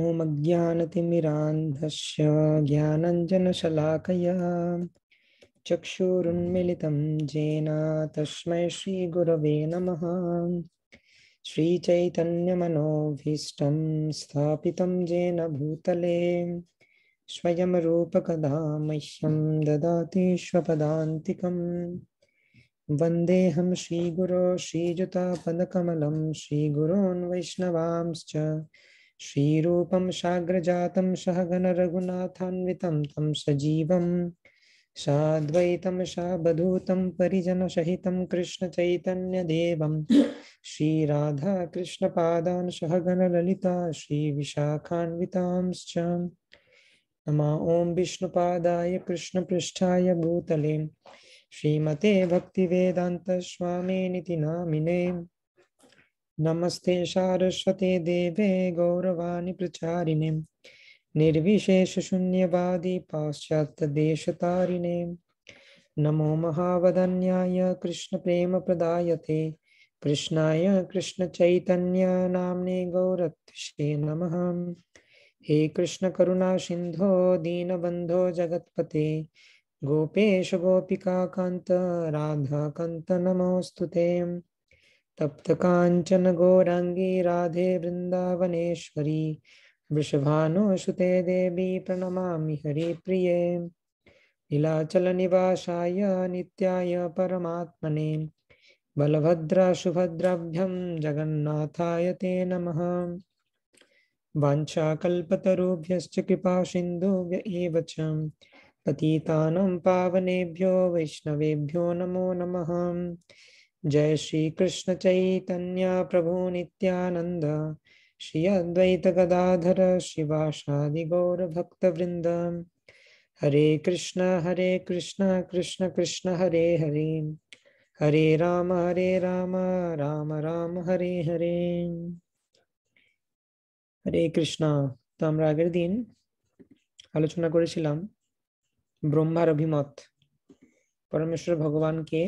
ॐ अज्ञानतिमिरान्धस्य ज्ञानञ्जनशलाकया चक्षुरुन्मिलितं जेन तस्मै श्रीगुरवे नमः श्रीचैतन्यमनोभीष्टं स्थापितं येन भूतले स्वयं रूपकदा मह्यं ददातीश्वपदान्तिकं वन्देऽहं श्रीगुरो श्रीयुतापदकमलं श्रीगुरोन् वैष्णवांश्च श्रीरूपं साग्रजातं सहगणरघुनाथान्वितं तं सजीवं साद्वैतं सावधूतं परिजनसहितं कृष्णचैतन्यदेवं श्रीराधाकृष्णपादान् सहगणललिता श्रीविशाखान्वितांश्च नमः ॐ विष्णुपादाय कृष्णपृष्ठाय भूतले श्रीमते भक्तिवेदान्तस्वामिनिति नामिने नमस्ते सारस्वते देवे गौरवाणी प्रचारिणे निर्विशेषशून्यवादी पाश्चात्यदेशतारिणे नमो महावदन्याय प्रदायते कृष्णाय नामने गौरत्षे नमः हे सिंधो दीनबंधो जगत्पते गोपेश गोपिकान्त कांत नमोऽस्तु नमोस्तुते तप्त कांचन गौरांगी राधे वृंदावनेश्वरी वृषभानुसुते देवी प्रणमा हरि प्रिय नीलाचल नीलाचलनिवासाय नित्याय परमात्मने बलभद्र सुभद्रभ्यं जगन्नाथाय ते नमः वाञ्छाकल्पतरुभ्यश्च कृपासिन्धुभ्य एव च पतितानं पावनेभ्यो वैष्णवेभ्यो नमो नमः जय श्री कृष्ण चैतन्य प्रभु नित्यानंद श्री अद्वैत गदाधर शिवाशादि गौर भक्त वृंद हरे कृष्ण हरे कृष्ण कृष्ण कृष्ण हरे हरे हरे राम हरे राम राम राम हरे हरे कृष्ण तो हम आगे दिन आलोचना कर ब्रह्मार अभिमत परमेश्वर भगवान के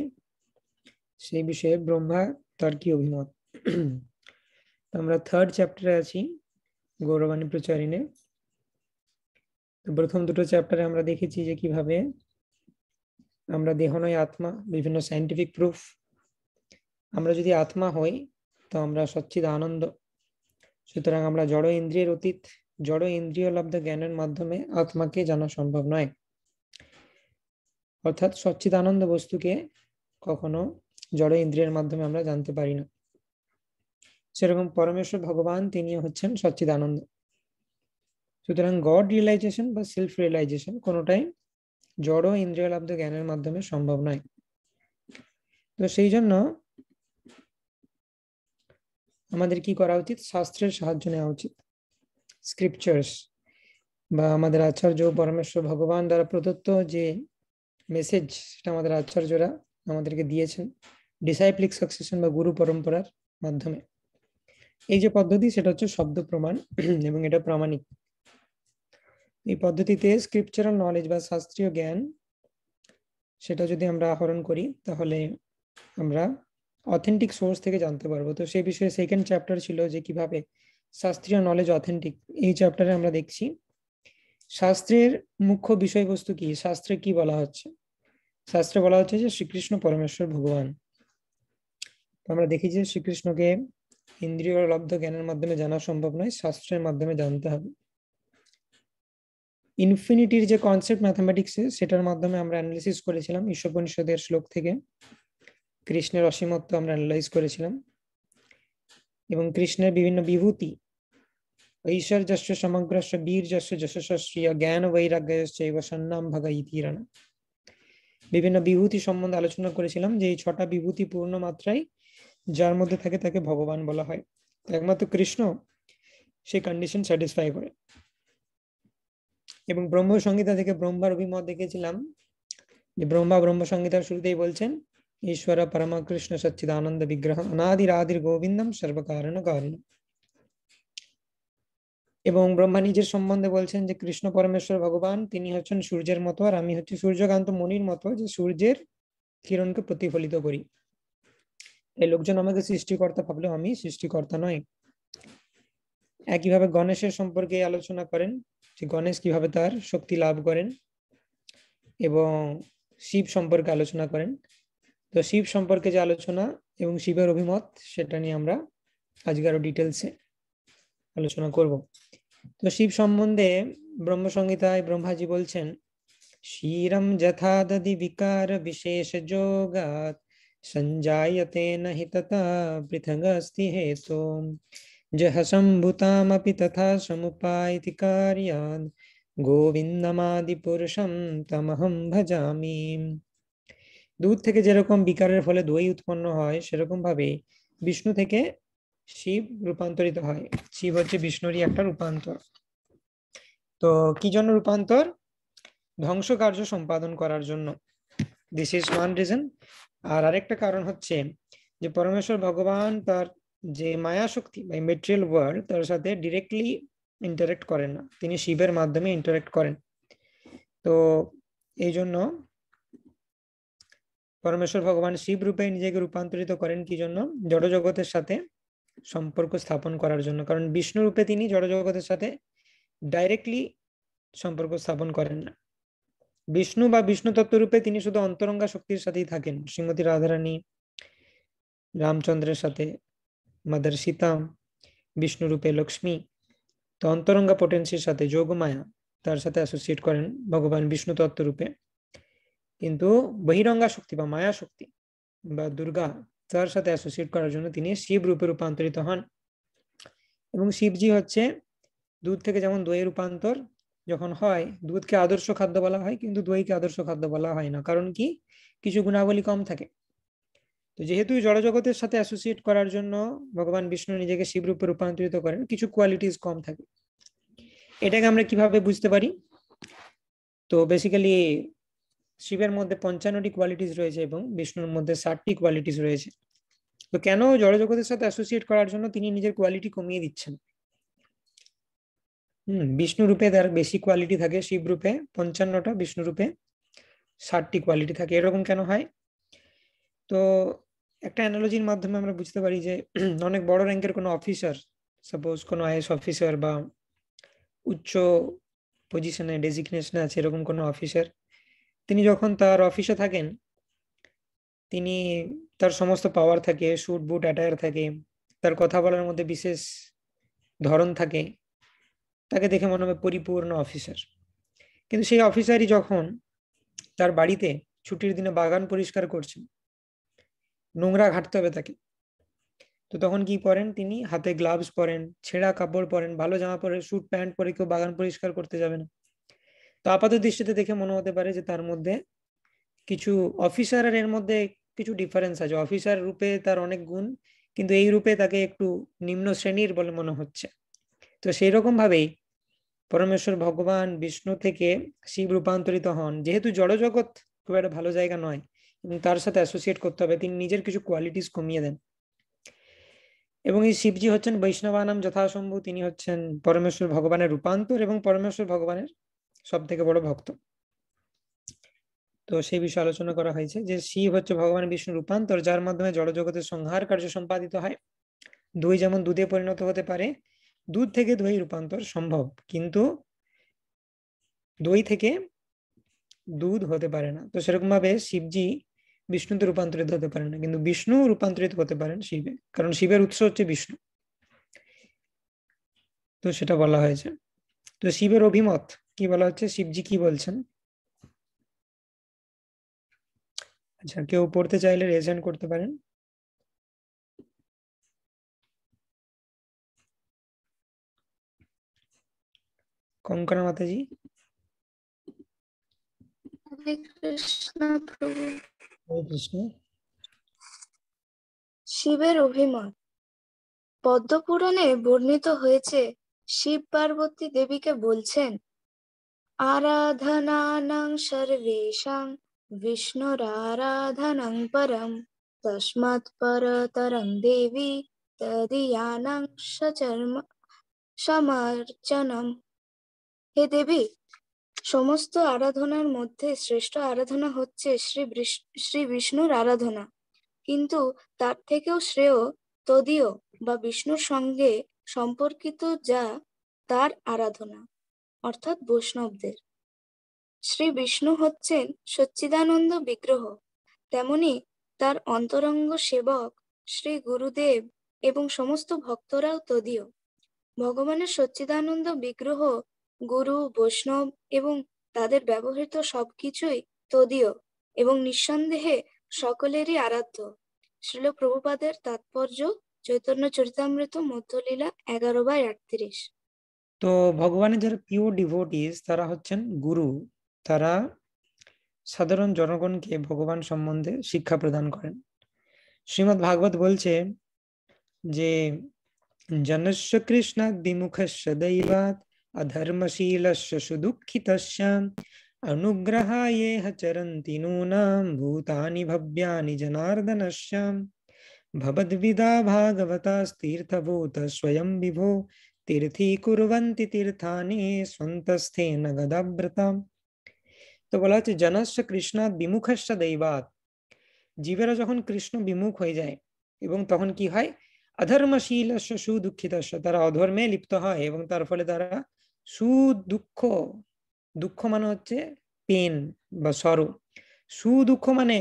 সেই বিষয়ে ব্রহ্মা তার কি অভিমত আমরা থার্ড চ্যাপ্টারে আছি গৌরবাণী তো প্রথম দুটো চ্যাপ্টারে আমরা দেখেছি যে কিভাবে আমরা দেহ নয় আত্মা বিভিন্ন সাইন্টিফিক প্রুফ আমরা যদি আত্মা হই তো আমরা সচ্ছিদ আনন্দ সুতরাং আমরা জড় ইন্দ্রিয়ের অতীত জড় ইন্দ্রিয় লব্ধ জ্ঞানের মাধ্যমে আত্মাকে জানা সম্ভব নয় অর্থাৎ সচ্ছিদ আনন্দ বস্তুকে কখনো জড় ইন্দ্রিয়ের মাধ্যমে আমরা জানতে পারি না সেরকম পরমেশ্বর ভগবান তিনি হচ্ছেন সচ্চিদ আনন্দ সুতরাং গড রিয়েলাইজেশন বা সেলফ রিয়েলাইজেশন কোনোটাই জড় ইন্দ্রিয় লাব্ধ জ্ঞানের মাধ্যমে সম্ভব নয় তো সেই জন্য আমাদের কি করা উচিত শাস্ত্রের সাহায্য নেওয়া উচিত স্ক্রিপচার্স বা আমাদের আচার্য পরমেশ্বর ভগবান দ্বারা প্রদত্ত যে মেসেজ সেটা আমাদের আচার্যরা আমাদেরকে দিয়েছেন ডিসাইপ্লিক সাকসেশন বা গুরু পরম্পরার মাধ্যমে এই যে পদ্ধতি সেটা হচ্ছে শব্দ প্রমাণ এবং এটা প্রামাণিক এই পদ্ধতিতে স্ক্রিপচারাল নলেজ বা শাস্ত্রীয় জ্ঞান সেটা যদি আমরা আহরণ করি তাহলে আমরা অথেন্টিক সোর্স থেকে জানতে পারবো তো সেই বিষয়ে সেকেন্ড চ্যাপ্টার ছিল যে কিভাবে শাস্ত্রীয় নলেজ অথেন্টিক এই চ্যাপ্টারে আমরা দেখছি শাস্ত্রের মুখ্য বিষয়বস্তু কি শাস্ত্রে কি বলা হচ্ছে শাস্ত্রে বলা হচ্ছে যে শ্রীকৃষ্ণ পরমেশ্বর ভগবান আমরা দেখি যে শ্রীকৃষ্ণকে ইন্দ্রিয় লব্ধ জ্ঞানের মাধ্যমে জানা সম্ভব নয় শাস্ত্রের মাধ্যমে জানতে হবে ইনফিনিটির যে কনসেপ্ট ম্যাথামেটিক্স সেটার মাধ্যমে আমরা অ্যানালিসিস করেছিলাম ঈশ্বরপনিষদের শ্লোক থেকে কৃষ্ণের অসীমত্ব আমরা অ্যানালাইজ করেছিলাম এবং কৃষ্ণের বিভিন্ন বিভূতি ঐশ্বর্যস্য সমগ্রস্য বীরযস্য যশস্ব শ্রিয় জ্ঞান বৈরাগ্যস্য সন্নাম ভাগা ইতিরানা বিভিন্ন বিভূতি সম্বন্ধে আলোচনা করেছিলাম যে এই ছটা বিভূতি পূর্ণ মাত্রায় যার মধ্যে থাকে তাকে ভগবান বলা হয় একমাত্র কৃষ্ণ সেই কন্ডিশন স্যাটিসফাই করে এবং ব্রহ্ম সংহিতা থেকে ব্রহ্মার অভিমত দেখেছিলাম যে ব্রহ্মা ব্রহ্ম সংহিতার শুরুতেই বলছেন ಈಶ್ವರ আনন্দ বিগ্রহ ವಿಗ್ರಹ আদির গোবিন্দম সর্বকারণ কারণ এবং ব্রহ্মা নিজের সম্বন্ধে বলছেন যে কৃষ্ণ পরমেশ্বর ভগবান তিনি হচ্ছেন সূর্যের মতো আর আমি হচ্ছি সূর্যকান্ত মনির মতো যে সূর্যের কিরণকে প্রতিফলিত করি এই লোকজন আমাকে সৃষ্টিকর্তা ভাবলেও আমি সৃষ্টিকর্তা নয় একইভাবে গণেশের সম্পর্কে আলোচনা করেন যে গণেশ কিভাবে তার শক্তি লাভ করেন এবং শিব সম্পর্কে আলোচনা করেন তো শিব সম্পর্কে যে আলোচনা এবং শিবের অভিমত সেটা নিয়ে আমরা আজকে আরো ডিটেলসে আলোচনা করব তো শিব সম্বন্ধে ব্রহ্মসংহিতায় ব্রহ্মাজি বলছেন শিরম যথা দদি বিকার বিশেষ যোগাত সঞ্জায়তে নি তথা পৃথক অস্তি হেতু যহ সম্ভূতামপি তথা সমুপায়তি কার্যান গোবিন্দমাদিপুরুষম তমহম ভজামি দুধ থেকে যেরকম বিকারের ফলে দই উৎপন্ন হয় সেরকম ভাবে বিষ্ণু থেকে শিব রূপান্তরিত হয় শিব হচ্ছে বিষ্ণুরই একটা রূপান্তর তো কি জন্য রূপান্তর ধ্বংস কার্য সম্পাদন করার জন্য দিস ইজ ওয়ান রিজন আর আরেকটা কারণ হচ্ছে যে পরমেশ্বর ভগবান তার যে মায়া শক্তি বা মেটেরিয়াল ওয়ার্ল্ড তার সাথে ডিরেক্টলি ইন্টারেক্ট করেন না তিনি শিবের মাধ্যমে ইন্টারেক্ট করেন তো এই জন্য পরমেশ্বর ভগবান শিব রূপে নিজেকে রূপান্তরিত করেন কি জন্য জড়জগতের সাথে সম্পর্ক স্থাপন করার জন্য কারণ বিষ্ণুরূপে তিনি জড়জগতের সাথে ডাইরেক্টলি সম্পর্ক স্থাপন করেন না বিষ্ণু বা বিষ্ণু রূপে তিনি শুধু অন্তরঙ্গা শক্তির সাথেই থাকেন শ্রীমতী রাধারানী রামচন্দ্রের সাথে মাদার সীতাম বিষ্ণুরূপে লক্ষ্মী তো অন্তরঙ্গা পোটেন্সির সাথে যোগমায়া তার সাথে অ্যাসোসিয়েট করেন ভগবান বিষ্ণু রূপে কিন্তু বহিরঙ্গা শক্তি বা মায়া শক্তি বা দুর্গা তার সাথে অ্যাসোসিয়েট করার জন্য তিনি শিব রূপে রূপান্তরিত হন এবং শিবজি হচ্ছে দুধ থেকে যেমন দইয়ের রূপান্তর যখন হয় দুধকে আদর্শ খাদ্য বলা হয় কিন্তু দইকে আদর্শ খাদ্য বলা হয় না কারণ কি কিছু গুণাবলী কম থাকে তো যেহেতু জড়জগতের সাথে অ্যাসোসিয়েট করার জন্য ভগবান বিষ্ণু নিজেকে শিবরূপে রূপান্তরিত করেন কিছু কোয়ালিটিস কম থাকে এটাকে আমরা কিভাবে বুঝতে পারি তো বেসিক্যালি শিবের মধ্যে পঞ্চান্নটি কোয়ালিটিস রয়েছে এবং বিষ্ণুর মধ্যে ষাটটি কোয়ালিটিস রয়েছে তো কেন জড়জগতের সাথে অ্যাসোসিয়েট করার জন্য তিনি নিজের কোয়ালিটি কমিয়ে দিচ্ছেন হুম বিষ্ণু রূপে তার বেশি কোয়ালিটি থাকে শিব রূপে পঞ্চান্নটা বিষ্ণু রূপে ষাটটি কোয়ালিটি থাকে এরকম কেন হয় তো একটা অ্যানালজির মাধ্যমে আমরা বুঝতে পারি যে অনেক বড় র্যাঙ্কের কোনো অফিসার সাপোজ কোনো আইএস অফিসার বা উচ্চ পজিশনে ডেজিগনেশনে আছে এরকম কোনো অফিসার তিনি যখন তার অফিসে থাকেন তিনি তার সমস্ত পাওয়ার থাকে শুট বুট অ্যাটায়ার থাকে তার কথা বলার মধ্যে বিশেষ ধরন থাকে তাকে দেখে মনে হবে পরিপূর্ণ অফিসার কিন্তু সেই অফিসারই যখন তার বাড়িতে ছুটির দিনে বাগান পরিষ্কার করছেন নোংরা ঘাটতে হবে তাকে তো তখন কি করেন তিনি হাতে গ্লাভস পরেন ছেঁড়া কাপড় পরেন ভালো জামা পরে স্যুট প্যান্ট পরে কেউ বাগান পরিষ্কার করতে যাবে না তো আপাত দৃষ্টিতে দেখে মনে হতে পারে যে তার মধ্যে কিছু অফিসারের এর মধ্যে কিছু ডিফারেন্স আছে অফিসার রূপে তার অনেক গুণ কিন্তু এই রূপে তাকে একটু নিম্ন শ্রেণীর বলে মনে হচ্ছে তো সেই রকম ভাবেই পরমেশ্বর ভগবান বিষ্ণু থেকে শিব রূপান্তরিত হন যেহেতু জড়জগৎ খুব একটা ভালো জায়গা নয় এবং তার সাথে অ্যাসোসিয়েট করতে হবে তিনি নিজের কিছু কোয়ালিটিস কমিয়ে দেন এবং এই শিবজি হচ্ছেন বৈষ্ণবানাম যথাসম্ভব তিনি হচ্ছেন পরমেশ্বর ভগবানের রূপান্তর এবং পরমেশ্বর ভগবানের সব থেকে বড় ভক্ত তো সেই বিষয়ে আলোচনা করা হয়েছে যে শিব হচ্ছে ভগবান বিষ্ণু রূপান্তর যার মাধ্যমে জড়জগতের সংহার কার্য সম্পাদিত হয় দই যেমন দুধে পরিণত হতে পারে দুধ থেকে দই রূপান্তর সম্ভব কিন্তু দই থেকে দুধ হতে পারে না তো সেরকমভাবে শিবজি বিষ্ণুতে রূপান্তরিত হতে পারে না কিন্তু বিষ্ণু রূপান্তরিত হতে পারেন শিবে কারণ শিবের উৎস হচ্ছে বিষ্ণু তো সেটা বলা হয়েছে তো শিবের অভিমত কি বলা হচ্ছে শিবজি কি বলছেন আচ্ছা কেউ পড়তে চাইলে রেজ করতে পারেন কঙ্কনা মাতাজি শিবের অভিমত পদ্মপুরাণে বর্ণিত হয়েছে শিব পার্বতী দেবীকে বলছেন আরাধনা সর্বেশাং विष्णुराराधनं परं तस्मात् परतरं देवी तदीयानं सचर्म হে দেবী সমস্ত আরাধনার মধ্যে শ্রেষ্ঠ আরাধনা হচ্ছে শ্রী শ্রী বিষ্ণুর আরাধনা কিন্তু তার থেকেও শ্রেয় তদীয় বা বিষ্ণুর সঙ্গে সম্পর্কিত যা তার আরাধনা অর্থাৎ বৈষ্ণবদের শ্রী বিষ্ণু হচ্ছেন সচ্চিদানন্দ বিগ্রহ তেমনি তার অন্তরঙ্গ সেবক শ্রী গুরুদেব এবং সমস্ত ভক্তরাও তদীয় ভগবানের সচ্চিদানন্দ বিগ্রহ গুরু বৈষ্ণব এবং তাদের ব্যবহৃত সবকিছুই তদীয় এবং নিঃসন্দেহে সকলেরই আরাধ্য শিল প্রভুপাদের তাৎপর্য চৈতন্য চরিতামৃত মধ্যলীলা এগারো বাই আটত্রিশ তো ভগবানের যারা পিওর ডিভোটিস তারা হচ্ছেন গুরু তারা সাধারণ জনগণকে ভগবান সম্বন্ধে শিক্ষা প্রদান করেন শ্রীমদ ভাগবত বলছে যে জনস্য কৃষ্ণাগ্নিমুখস্য দৈবাত অধর্মশীলস্য সুদুঃখিতস্য অনুগ্রহায়েহ চরন্তি নূনাম ভূতানি ভব্যানি জনার্দনস্য ভবদ্বিদা ভাগবতাস্তীর্থভূত স্বয়ং বিভো তীর্থী কুরন্তি তীর্থানি স্বন্তস্থেন গদাব্রতাম তো বলা হচ্ছে জনস্য কৃষ্ণাৎ বিমুখস্য দৈবাত জীবেরা যখন কৃষ্ণ বিমুখ হয়ে যায় এবং তখন কি হয় অধর্মশীল সুদুঃখিত তারা অধর্মে লিপ্ত হয় এবং তার ফলে তারা সুদুঃখ দুঃখ মানে হচ্ছে পেন বা সরু সুদুঃখ মানে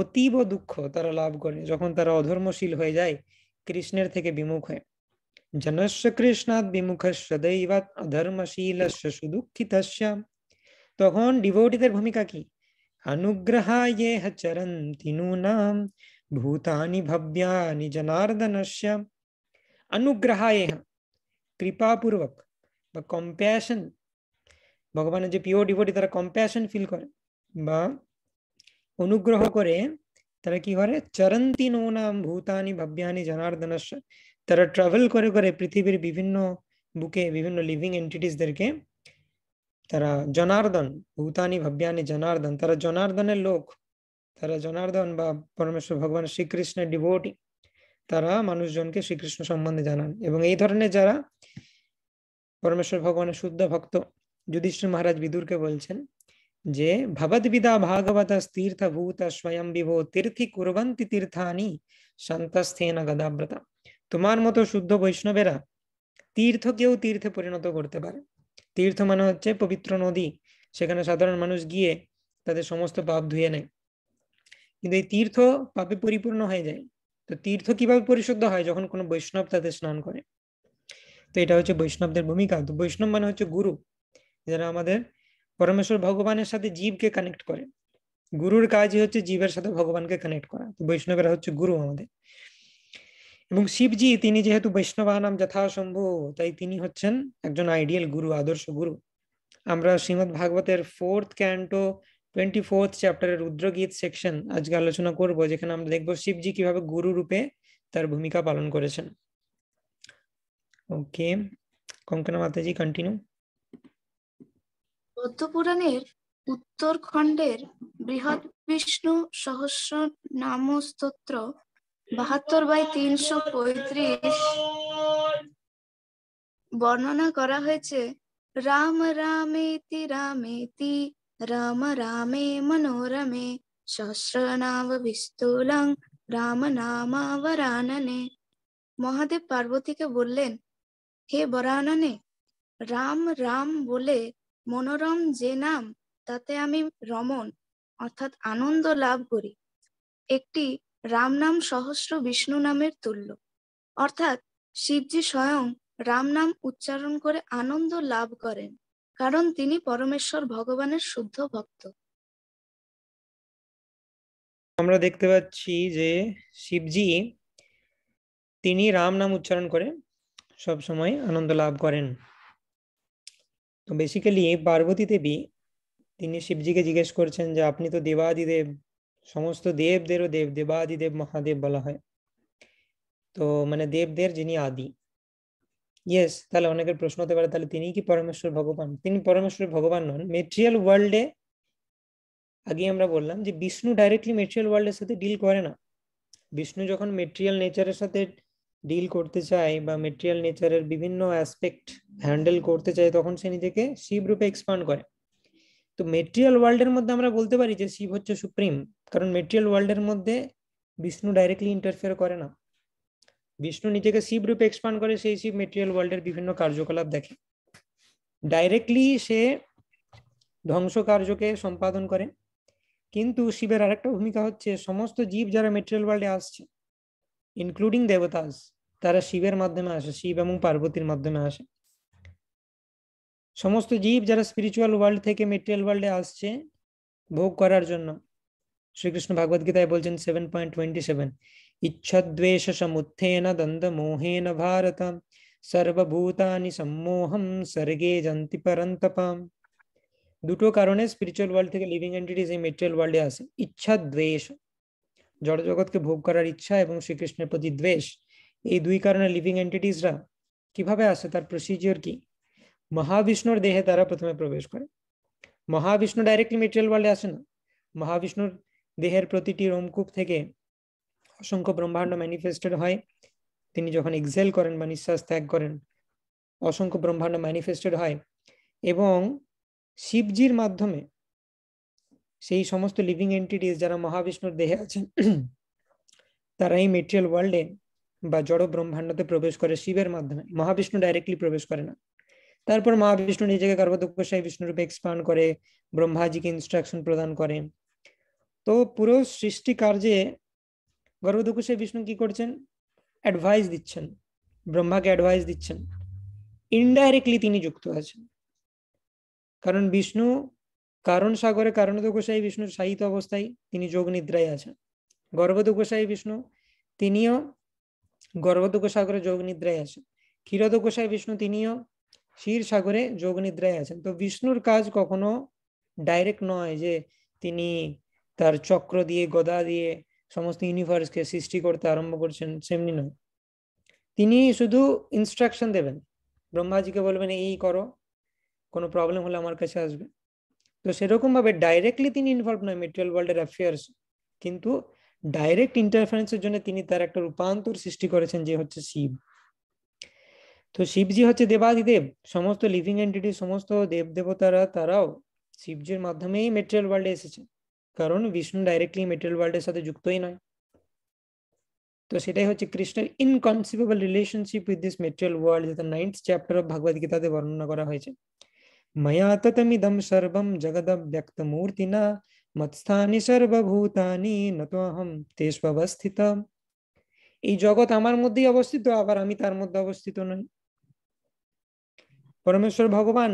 অতীব দুঃখ তারা লাভ করে যখন তারা অধর্মশীল হয়ে যায় কৃষ্ণের থেকে বিমুখ হয় জনস্য কৃষ্ণাৎ বিমুখ সদৈবাৎ অধর্মশীল সুদুঃখিত তখন ডিভোটিদের ভূমিকা কি অনুগ্রহায়েহ চরণতিনি নাম ভূতানি ভব্যা নিজনারদণশয় অনুগ্রহায়েহ কৃপা पूर्वक বা কম্প্যাশন ভগবানে যে পিও ডিভোটি তার কম্প্যাশন ফিল করে বা অনুগ্রহ করে তার কি করে চরণতিনি নাম ভূতানি ভব্যা নিজনারদণশয় তার ট্রাভেল করে করে পৃথিবীর বিভিন্ন বুকে বিভিন্ন লিভিং এন্টিটিজ দেরকে তারা জনার্দন ভূতানি ভব্যানি জনার্দন তারা জনার্দনের লোক তারা জনার্দন বা পরমেশ্বর ভগবান শ্রীকৃষ্ণের ডিভোটি তারা মানুষজনকে শ্রীকৃষ্ণ সম্বন্ধে জানান এবং এই ধরনের যারা পরমেশ্বর ভগবানের শুদ্ধ ভক্ত যুধিষ্ঠির মহারাজ বিদুরকে বলছেন যে ভবদ্বিদা ভাগবত তীর্থ ভূত স্বয়ং বিভো তীর্থি কুরবন্তি তীর্থানি সন্তস্থেন গদাব্রতা তোমার মতো শুদ্ধ বৈষ্ণবেরা তীর্থকেও তীর্থে পরিণত করতে পারে তীর্থ মানে হচ্ছে পবিত্র নদী সেখানে সাধারণ মানুষ গিয়ে তাদের সমস্ত পাপ ধুয়ে নেয় কিন্তু এই তীর্থ পাপে পরিপূর্ণ হয়ে যায় তো তীর্থ কিভাবে পরিশুদ্ধ হয় যখন কোনো বৈষ্ণব তাদের স্নান করে তো এটা হচ্ছে বৈষ্ণবদের ভূমিকা তো বৈষ্ণব মানে হচ্ছে গুরু যারা আমাদের পরমেশ্বর ভগবানের সাথে জীবকে কানেক্ট করে গুরুর কাজই হচ্ছে জীবের সাথে ভগবানকে কানেক্ট করা তো বৈষ্ণবেরা হচ্ছে গুরু আমাদের এবং শিবজি তিনি যেহেতু বৈষ্ণবানাম যথাসম্ভব তাই তিনি হচ্ছেন একজন আইডিয়াল গুরু আদর্শ গুরু আমরা শ্রীমৎ ভাগবতের ফোর্থ ক্যান্টো টোয়েন্টি ফোর্থ চ্যাপ্টারের রুদ্রগীত সেকশন আজকে আলোচনা করব যেখানে আমরা দেখব শিবজি কিভাবে গুরু রূপে তার ভূমিকা পালন করেছেন ওকে কঙ্কনা মাতাজি কন্টিনিউ পদ্মপুরাণের উত্তরখণ্ডের বৃহৎ বিষ্ণু সহস্র নাম স্তোত্র বাহাত্তর বাই তিনশো পঁয়ত্রিশ বর্ণনা করা হয়েছে রাম রামেতি রামেতি রাম রামে মনোরমে সহস্রনাম বিস্তুলং রাম নামাবরাননে মহাদেব পার্বতীকে বললেন হে বরাননে রাম রাম বলে মনোরম যে নাম তাতে আমি রমন অর্থাৎ আনন্দ লাভ করি একটি রাম নাম সহস্র বিষ্ণু নামের তুল্য অর্থাৎ শিবজি স্বয়ং রাম নাম উচ্চারণ করে আনন্দ লাভ করেন কারণ তিনি পরমেশ্বর ভগবানের শুদ্ধ ভক্ত আমরা দেখতে পাচ্ছি যে শিবজি তিনি রাম নাম উচ্চারণ করে সব সময় আনন্দ লাভ করেন তো বেসিক্যালি পার্বতী দেবী তিনি শিবজিকে জিজ্ঞেস করছেন যে আপনি তো দেবাদিদেব সমস্ত দেবদেরও দেব দেব মহাদেব বলা হয় তো মানে দেবদের যিনি আদি ইয়েস তাহলে অনেকের প্রশ্ন হতে পারে তাহলে তিনি কি পরমেশ্বর ভগবান তিনি পরমেশ্বর ভগবান নন মেটেরিয়াল ওয়ার্ল্ডে আগে আমরা বললাম যে বিষ্ণু ডাইরেক্টলি মেটেরিয়াল ওয়ার্ল্ডের সাথে ডিল করে না বিষ্ণু যখন মেটেরিয়াল নেচারের সাথে ডিল করতে চায় বা মেটেরিয়াল নেচারের বিভিন্ন অ্যাসপেক্ট হ্যান্ডেল করতে চায় তখন সে নিজেকে শিবরূপে এক্সপান্ড করে তো মেটেরিয়াল ওয়ার্ল্ডের মধ্যে আমরা বলতে পারি যে শিব হচ্ছে সুপ্রিম কারণ মেটেরিয়াল ওয়ার্ল্ডের মধ্যে বিষ্ণু ডাইরেক্টলি ইন্টারফেয়ার করে না বিষ্ণু নিজেকে শিব রূপে এক্সপান্ড করে সেই শিব মেটেরিয়াল ওয়ার্ল্ডের বিভিন্ন কার্যকলাপ দেখে ডাইরেক্টলি সে ধ্বংস কার্যকে সম্পাদন করে কিন্তু শিবের আরেকটা ভূমিকা হচ্ছে সমস্ত জীব যারা মেটেরিয়াল ওয়ার্ল্ডে আসছে ইনক্লুডিং দেবতাস তারা শিবের মাধ্যমে আসে শিব এবং পার্বতীর মাধ্যমে আসে समस्त जीव जरा स्पिरिचुअल वर्ल्ड থেকে ম্যাটেরিয়াল ওয়ার্ল্ডে আসছে ভোগ করার জন্য শ্রীকৃষ্ণ ভগবদ্গীতায়ে বলছেন 7.27 ইচ্ছা द्वेष समुत्थेन दंद मोहेन भारत सर्व भूतानि सम्मोहनর্গে জಂತಿ পরন্তপাম দুটো কারণে স্পিরিচুয়াল ওয়ার্ল্ড থেকে লিভিং এন্টিটিজ এই ম্যাটেরিয়াল ওয়ার্ল্ডে আসে ইচ্ছা द्वेष জড় জগৎকে ভোগ করার ইচ্ছা এবং শ্রীকৃষ্ণের প্রতি द्वेष এই দুই কারণে লিভিং এন্টিটিজরা কিভাবে আসে তার প্রসিডিউর কি মহাবিষ্ণুর দেহে তারা প্রথমে প্রবেশ করে মহাবিষ্ণু ডাইরেক্টলি মেটেরিয়াল ওয়ার্ল্ডে আসে না মহাবিষ্ণুর দেহের প্রতিটি রোমকূপ থেকে অসংখ্য ব্রহ্মাণ্ড ম্যানিফেস্টেড হয় তিনি যখন এক্সেল করেন বা নিঃশ্বাস ত্যাগ করেন অসংখ্য ব্রহ্মাণ্ড ম্যানিফেস্টেড হয় এবং শিবজির মাধ্যমে সেই সমস্ত লিভিং এন্টিটিস যারা মহাবিষ্ণুর দেহে আছেন তারা এই মেটেরিয়াল ওয়ার্ল্ডে বা জড় ব্রহ্মাণ্ডতে প্রবেশ করে শিবের মাধ্যমে মহাবিষ্ণু ডাইরেক্টলি প্রবেশ করে না তারপর মা বিষ্ণু নিজেকে গর্ভদক্ষসায়ী বিষ্ণুরূপে এক্সপান্ড করে ব্রহ্মাজিকে ইনস্ট্রাকশন প্রদান করে তো পুরো সৃষ্টি কার্যে গর্ভদক্ষসায়ী বিষ্ণু কি করছেন অ্যাডভাইস দিচ্ছেন ব্রহ্মাকে অ্যাডভাইস দিচ্ছেন ইনডাইরেক্টলি তিনি যুক্ত আছেন কারণ বিষ্ণু কারণ সাগরে কারণদোকসায়ী বিষ্ণুর সাহিত অবস্থায় তিনি যোগ নিদ্রায় আছেন গর্ভদোকসায়ী বিষ্ণু তিনিও সাগরে যোগ নিদ্রায় আছেন ক্ষীরদোকসায় বিষ্ণু তিনিও ক্ষীর সাগরে যোগ নিদ্রায় আছেন তো বিষ্ণুর কাজ কখনো ডাইরেক্ট নয় যে তিনি তার চক্র দিয়ে গদা দিয়ে সমস্ত ইউনিভার্সকে সৃষ্টি করতে আরম্ভ করছেন সেমনি নয় তিনি শুধু ইনস্ট্রাকশন দেবেন ব্রহ্মাজিকে বলবেন এই করো কোনো প্রবলেম হলে আমার কাছে আসবে তো সেরকমভাবে ডাইরেক্টলি তিনি ইনভলভ নয় মেটেরিয়াল ওয়ার্ল্ডের অ্যাফেয়ার্স কিন্তু ডাইরেক্ট ইন্টারফারেন্সের জন্য তিনি তার একটা রূপান্তর সৃষ্টি করেছেন যে হচ্ছে শিব তো শিবজি হচ্ছে দেবাদিদেব সমস্ত লিভিং এন্টিটি সমস্ত দেব দেবতারা তারাও শিবজির মাধ্যমেই মেটেরিয়াল ওয়ার্ল্ডে এসেছে কারণ বিষ্ণু ডাইরেক্টলি মেটেরিয়াল ওয়ার্ল্ডের সাথে যুক্তই নয় তো সেটাই হচ্ছে কৃষ্ণের inconceivable relationship with this material world যেটা নাইন্থ চ্যাপ্টার অফ ভগবদ গীতাতে বর্ণনা করা হয়েছে মায়া সর্বম জগদ ব্যক্ত না মৎস্থানি সর্বভূতানি নতোহম তেষ্বস্থিত এই জগৎ আমার মধ্যেই অবস্থিত আবার আমি তার মধ্যে অবস্থিত নয় পরমেশ্বর ভগবান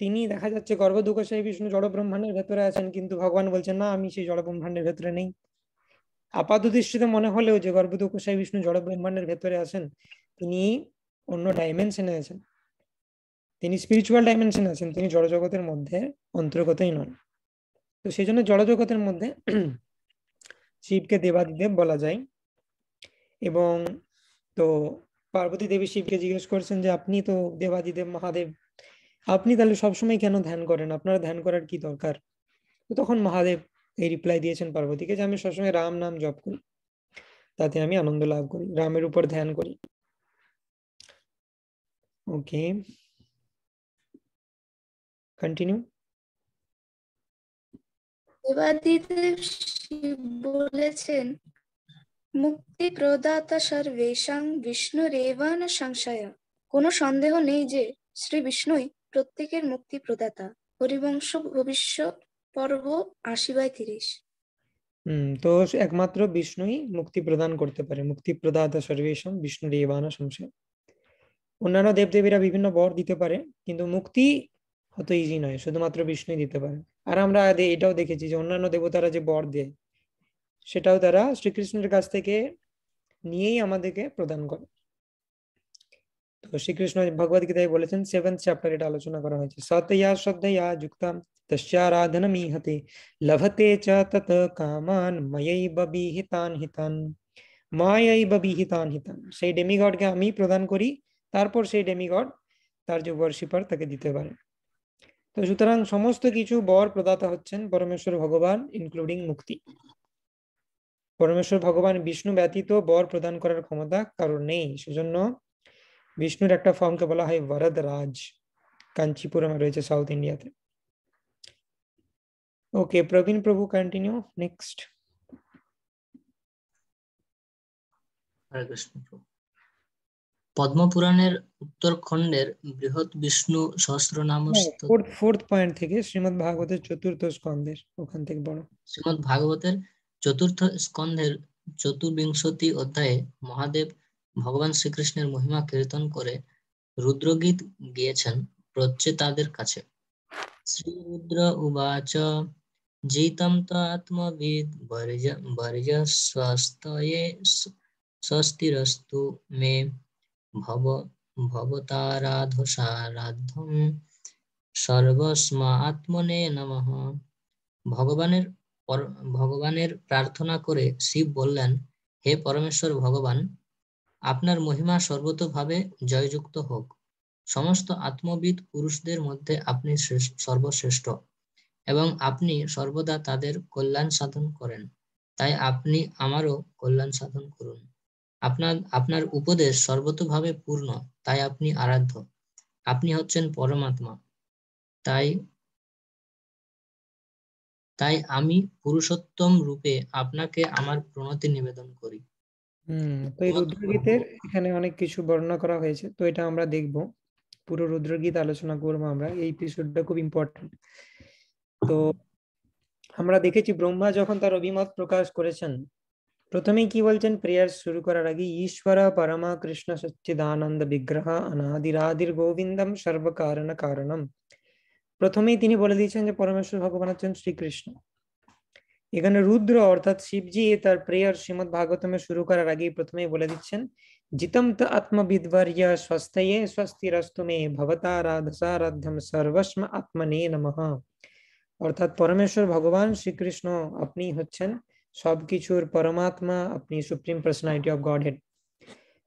তিনি দেখা যাচ্ছে গর্ভদুকশাহী বিষ্ণু জড় ব্রহ্মাণ্ডের ভেতরে আছেন কিন্তু ভগবান বলছেন না আমি সেই জড় ব্রহ্মাণ্ডের ভেতরে নেই আপাত দৃষ্টিতে মনে হলেও যে গর্ভদুকশাহী বিষ্ণু জড় ব্রহ্মাণ্ডের ভেতরে আছেন তিনি অন্য ডাইমেনশনে আছেন তিনি স্পিরিচুয়াল ডাইমেনশনে আছেন তিনি জড়জগতের মধ্যে অন্তর্গতই নন তো সেই জন্য জড়জগতের মধ্যে শিবকে দেবাদিদেব বলা যায় এবং তো পার্বতী দেবী শিবকে জিজ্ঞেস করছেন যে আপনি তো দেবাদিদেব মহাদেব আপনি তাহলে সবসময় কেন ধ্যান করেন আপনার ধ্যান করার কি দরকার তখন মহাদেব এই রিপ্লাই দিয়েছেন পার্বতীকে যে আমি সবসময় রাম নাম জপ করি তাতে আমি আনন্দ লাভ করি রামের উপর ধ্যান করি ওকে কন্টিনিউ দেবাদিদেব শিব বলেছেন মুক্তিপ্রদাতা সর্বেশাং বিষ্ণু রেবান সংশয় কোন সন্দেহ নেই যে শ্রী বিষ্ণুই প্রত্যেকের মুক্তিপ্রদাতা হরিবংশ ভবিষ্য পর্ব আশি বাই তিরিশ হম তো একমাত্র বিষ্ণুই মুক্তি প্রদান করতে পারে মুক্তি প্রদাতা সর্বেশাং বিষ্ণু রেবানা সংশয় অন্যান্য দেবদেবীরা বিভিন্ন বর দিতে পারে কিন্তু মুক্তি অত ইজি নয় শুধুমাত্র বিষ্ণুই দিতে পারে আর আমরা এটাও দেখেছি যে অন্যান্য দেবতারা যে বর দেয় শেTAU দ্বারা শ্রীকৃষ্ণের কাছ থেকে নিই আমাদের প্রদান করে তো শ্রীকৃষ্ণ ভগবদ্গীতায়ে বলেছেন সেভেনথ চ্যাপ্টারে এটা আলোচনা করা হয়েছে সত্যয়া শ্রদ্ধয়া যুক্তাম তস্য আরাধনমিহতে লভতে চতত কামান ময়ৈব বিহীতান হিতান মায়ৈব বিহীতান হিতান সেই ডিমিগডকে আমি প্রদান করি তারপর সেই ডিমিগড তার যুবর্ষপরটাকে দিতে পারে তো সুতরাং সমস্ত কিছু বর প্রদাতা হচ্ছেন পরমেশ্বর ভগবান ইনক্লুডিং মুক্তি পরমেশ্বর ভগবান বিষ্ণু ব্যতীত বর প্রদান করার ক্ষমতা কারোর নেই সেজন্য বিষ্ণুর একটা ফর্মকে বলা হয় ভরদ রাজ কাঞ্চিপুরমে রয়েছে সাউথ ইন্ডিয়াতে ওকে প্রবীণ প্রভু কন্টিনিউ নেক্সট পদ্মপুরাণের উত্তরখণ্ডের বৃহৎ বিষ্ণু সহস্র ফোর্থ ফোর্থ পয়েন্ট থেকে শ্রীমদ ভাগবতের চতুর্থ স্কন্ধের ওখান থেকে বড় শ্রীমদ ভাগবতের চতুর্থ স্কন্ধের চতুর্বিংশতি অধ্যায়ে মহাদেব ভগবান শ্রীকৃষ্ণের মহিমা কীর্তন করে রুদ্রগীত গিয়েছেন তাদের কাছে রুদ্র উবাচ জিতম তাত্মবিদ বর্জ বর্জ স্বস্তয়ে স্বস্তিরস্তু মে ভব ভবতারাধসারাধ্যম আত্মনে নমঃ ভগবানের ভগবানের প্রার্থনা করে শিব বললেন হে পরমেশ্বর ভগবান আপনার মহিমা সর্বতভাবে জয়যুক্ত হোক সমস্ত আত্মবিদ পুরুষদের মধ্যে আপনি সর্বশ্রেষ্ঠ এবং আপনি সর্বদা তাদের কল্যাণ সাধন করেন তাই আপনি আমারও কল্যাণ সাধন করুন আপনার আপনার উপদেশ সর্বতভাবে পূর্ণ তাই আপনি আরাধ্য আপনি হচ্ছেন পরমাত্মা তাই তাই আমি পুরুষোত্তম রূপে আপনাকে আমার প্রণতি নিবেদন করি হুম তো এই রুদ্রগীতের এখানে অনেক কিছু বর্ণনা করা হয়েছে তো এটা আমরা দেখব পুরো রুদ্রগীত আলোচনা করব আমরা এই এপিসোডটা খুব ইম্পর্টেন্ট তো আমরা দেখেছি ব্রহ্মা যখন তার অভিমত প্রকাশ করেছেন প্রথমেই কি বলছেন প্রেয়ার শুরু করার আগে ঈশ্বর পরমা কৃষ্ণ সচ্চিদানন্দ বিগ্রহ অনাদিরাদির গোবিন্দম সর্বকারণ কারণম প্রথমেই তিনি বলে দিচ্ছেন যে পরমেশ্বর ভগবান আছেন শ্রীকৃষ্ণ। ইখানে রুদ্র অর্থাৎ শিব জি এ তার প্রের শুরু করার আগে প্রথমেই বলে দিচ্ছেন জিতম আত্মবিদ্বর্য স্বস্তয়ে স্বস্তি রস্তুম এবவதারা দসারদ্ধম সর্বস্ম আত্মনে নমঃ অর্থাৎ পরমেশ্বর ভগবান শ্রীকৃষ্ণ আপনি হচ্ছেন সবকিছুর পরমাত্মা আপনি supreme personality of Godhead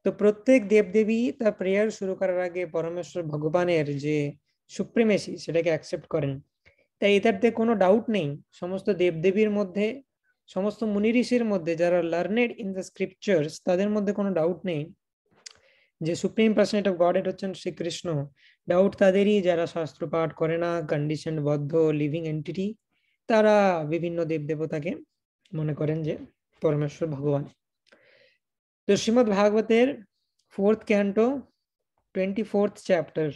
তো প্রত্যেক দেবদেবী তার প্রের শুরু করার আগে পরমেশ্বর ভগবানের যে সুপ্রিমেসি সেটাকে অ্যাকসেপ্ট করেন তাই এটাতে কোনো ডাউট নেই সমস্ত দেবদেবীর মধ্যে সমস্ত মুনি ঋষির মধ্যে যারা লার্নেড ইন দ্য স্ক্রিপচার্স তাদের মধ্যে কোনো ডাউট নেই যে সুপ্রিম পার্সনেট অফ গড হচ্ছেন শ্রীকৃষ্ণ ডাউট তাদেরই যারা শাস্ত্র পাঠ করে না কন্ডিশন বদ্ধ লিভিং এন্টিটি তারা বিভিন্ন দেবদেবতাকে মনে করেন যে পরমেশ্বর ভগবান তো শ্রীমদ ভাগবতের fourth canto twenty fourth chapter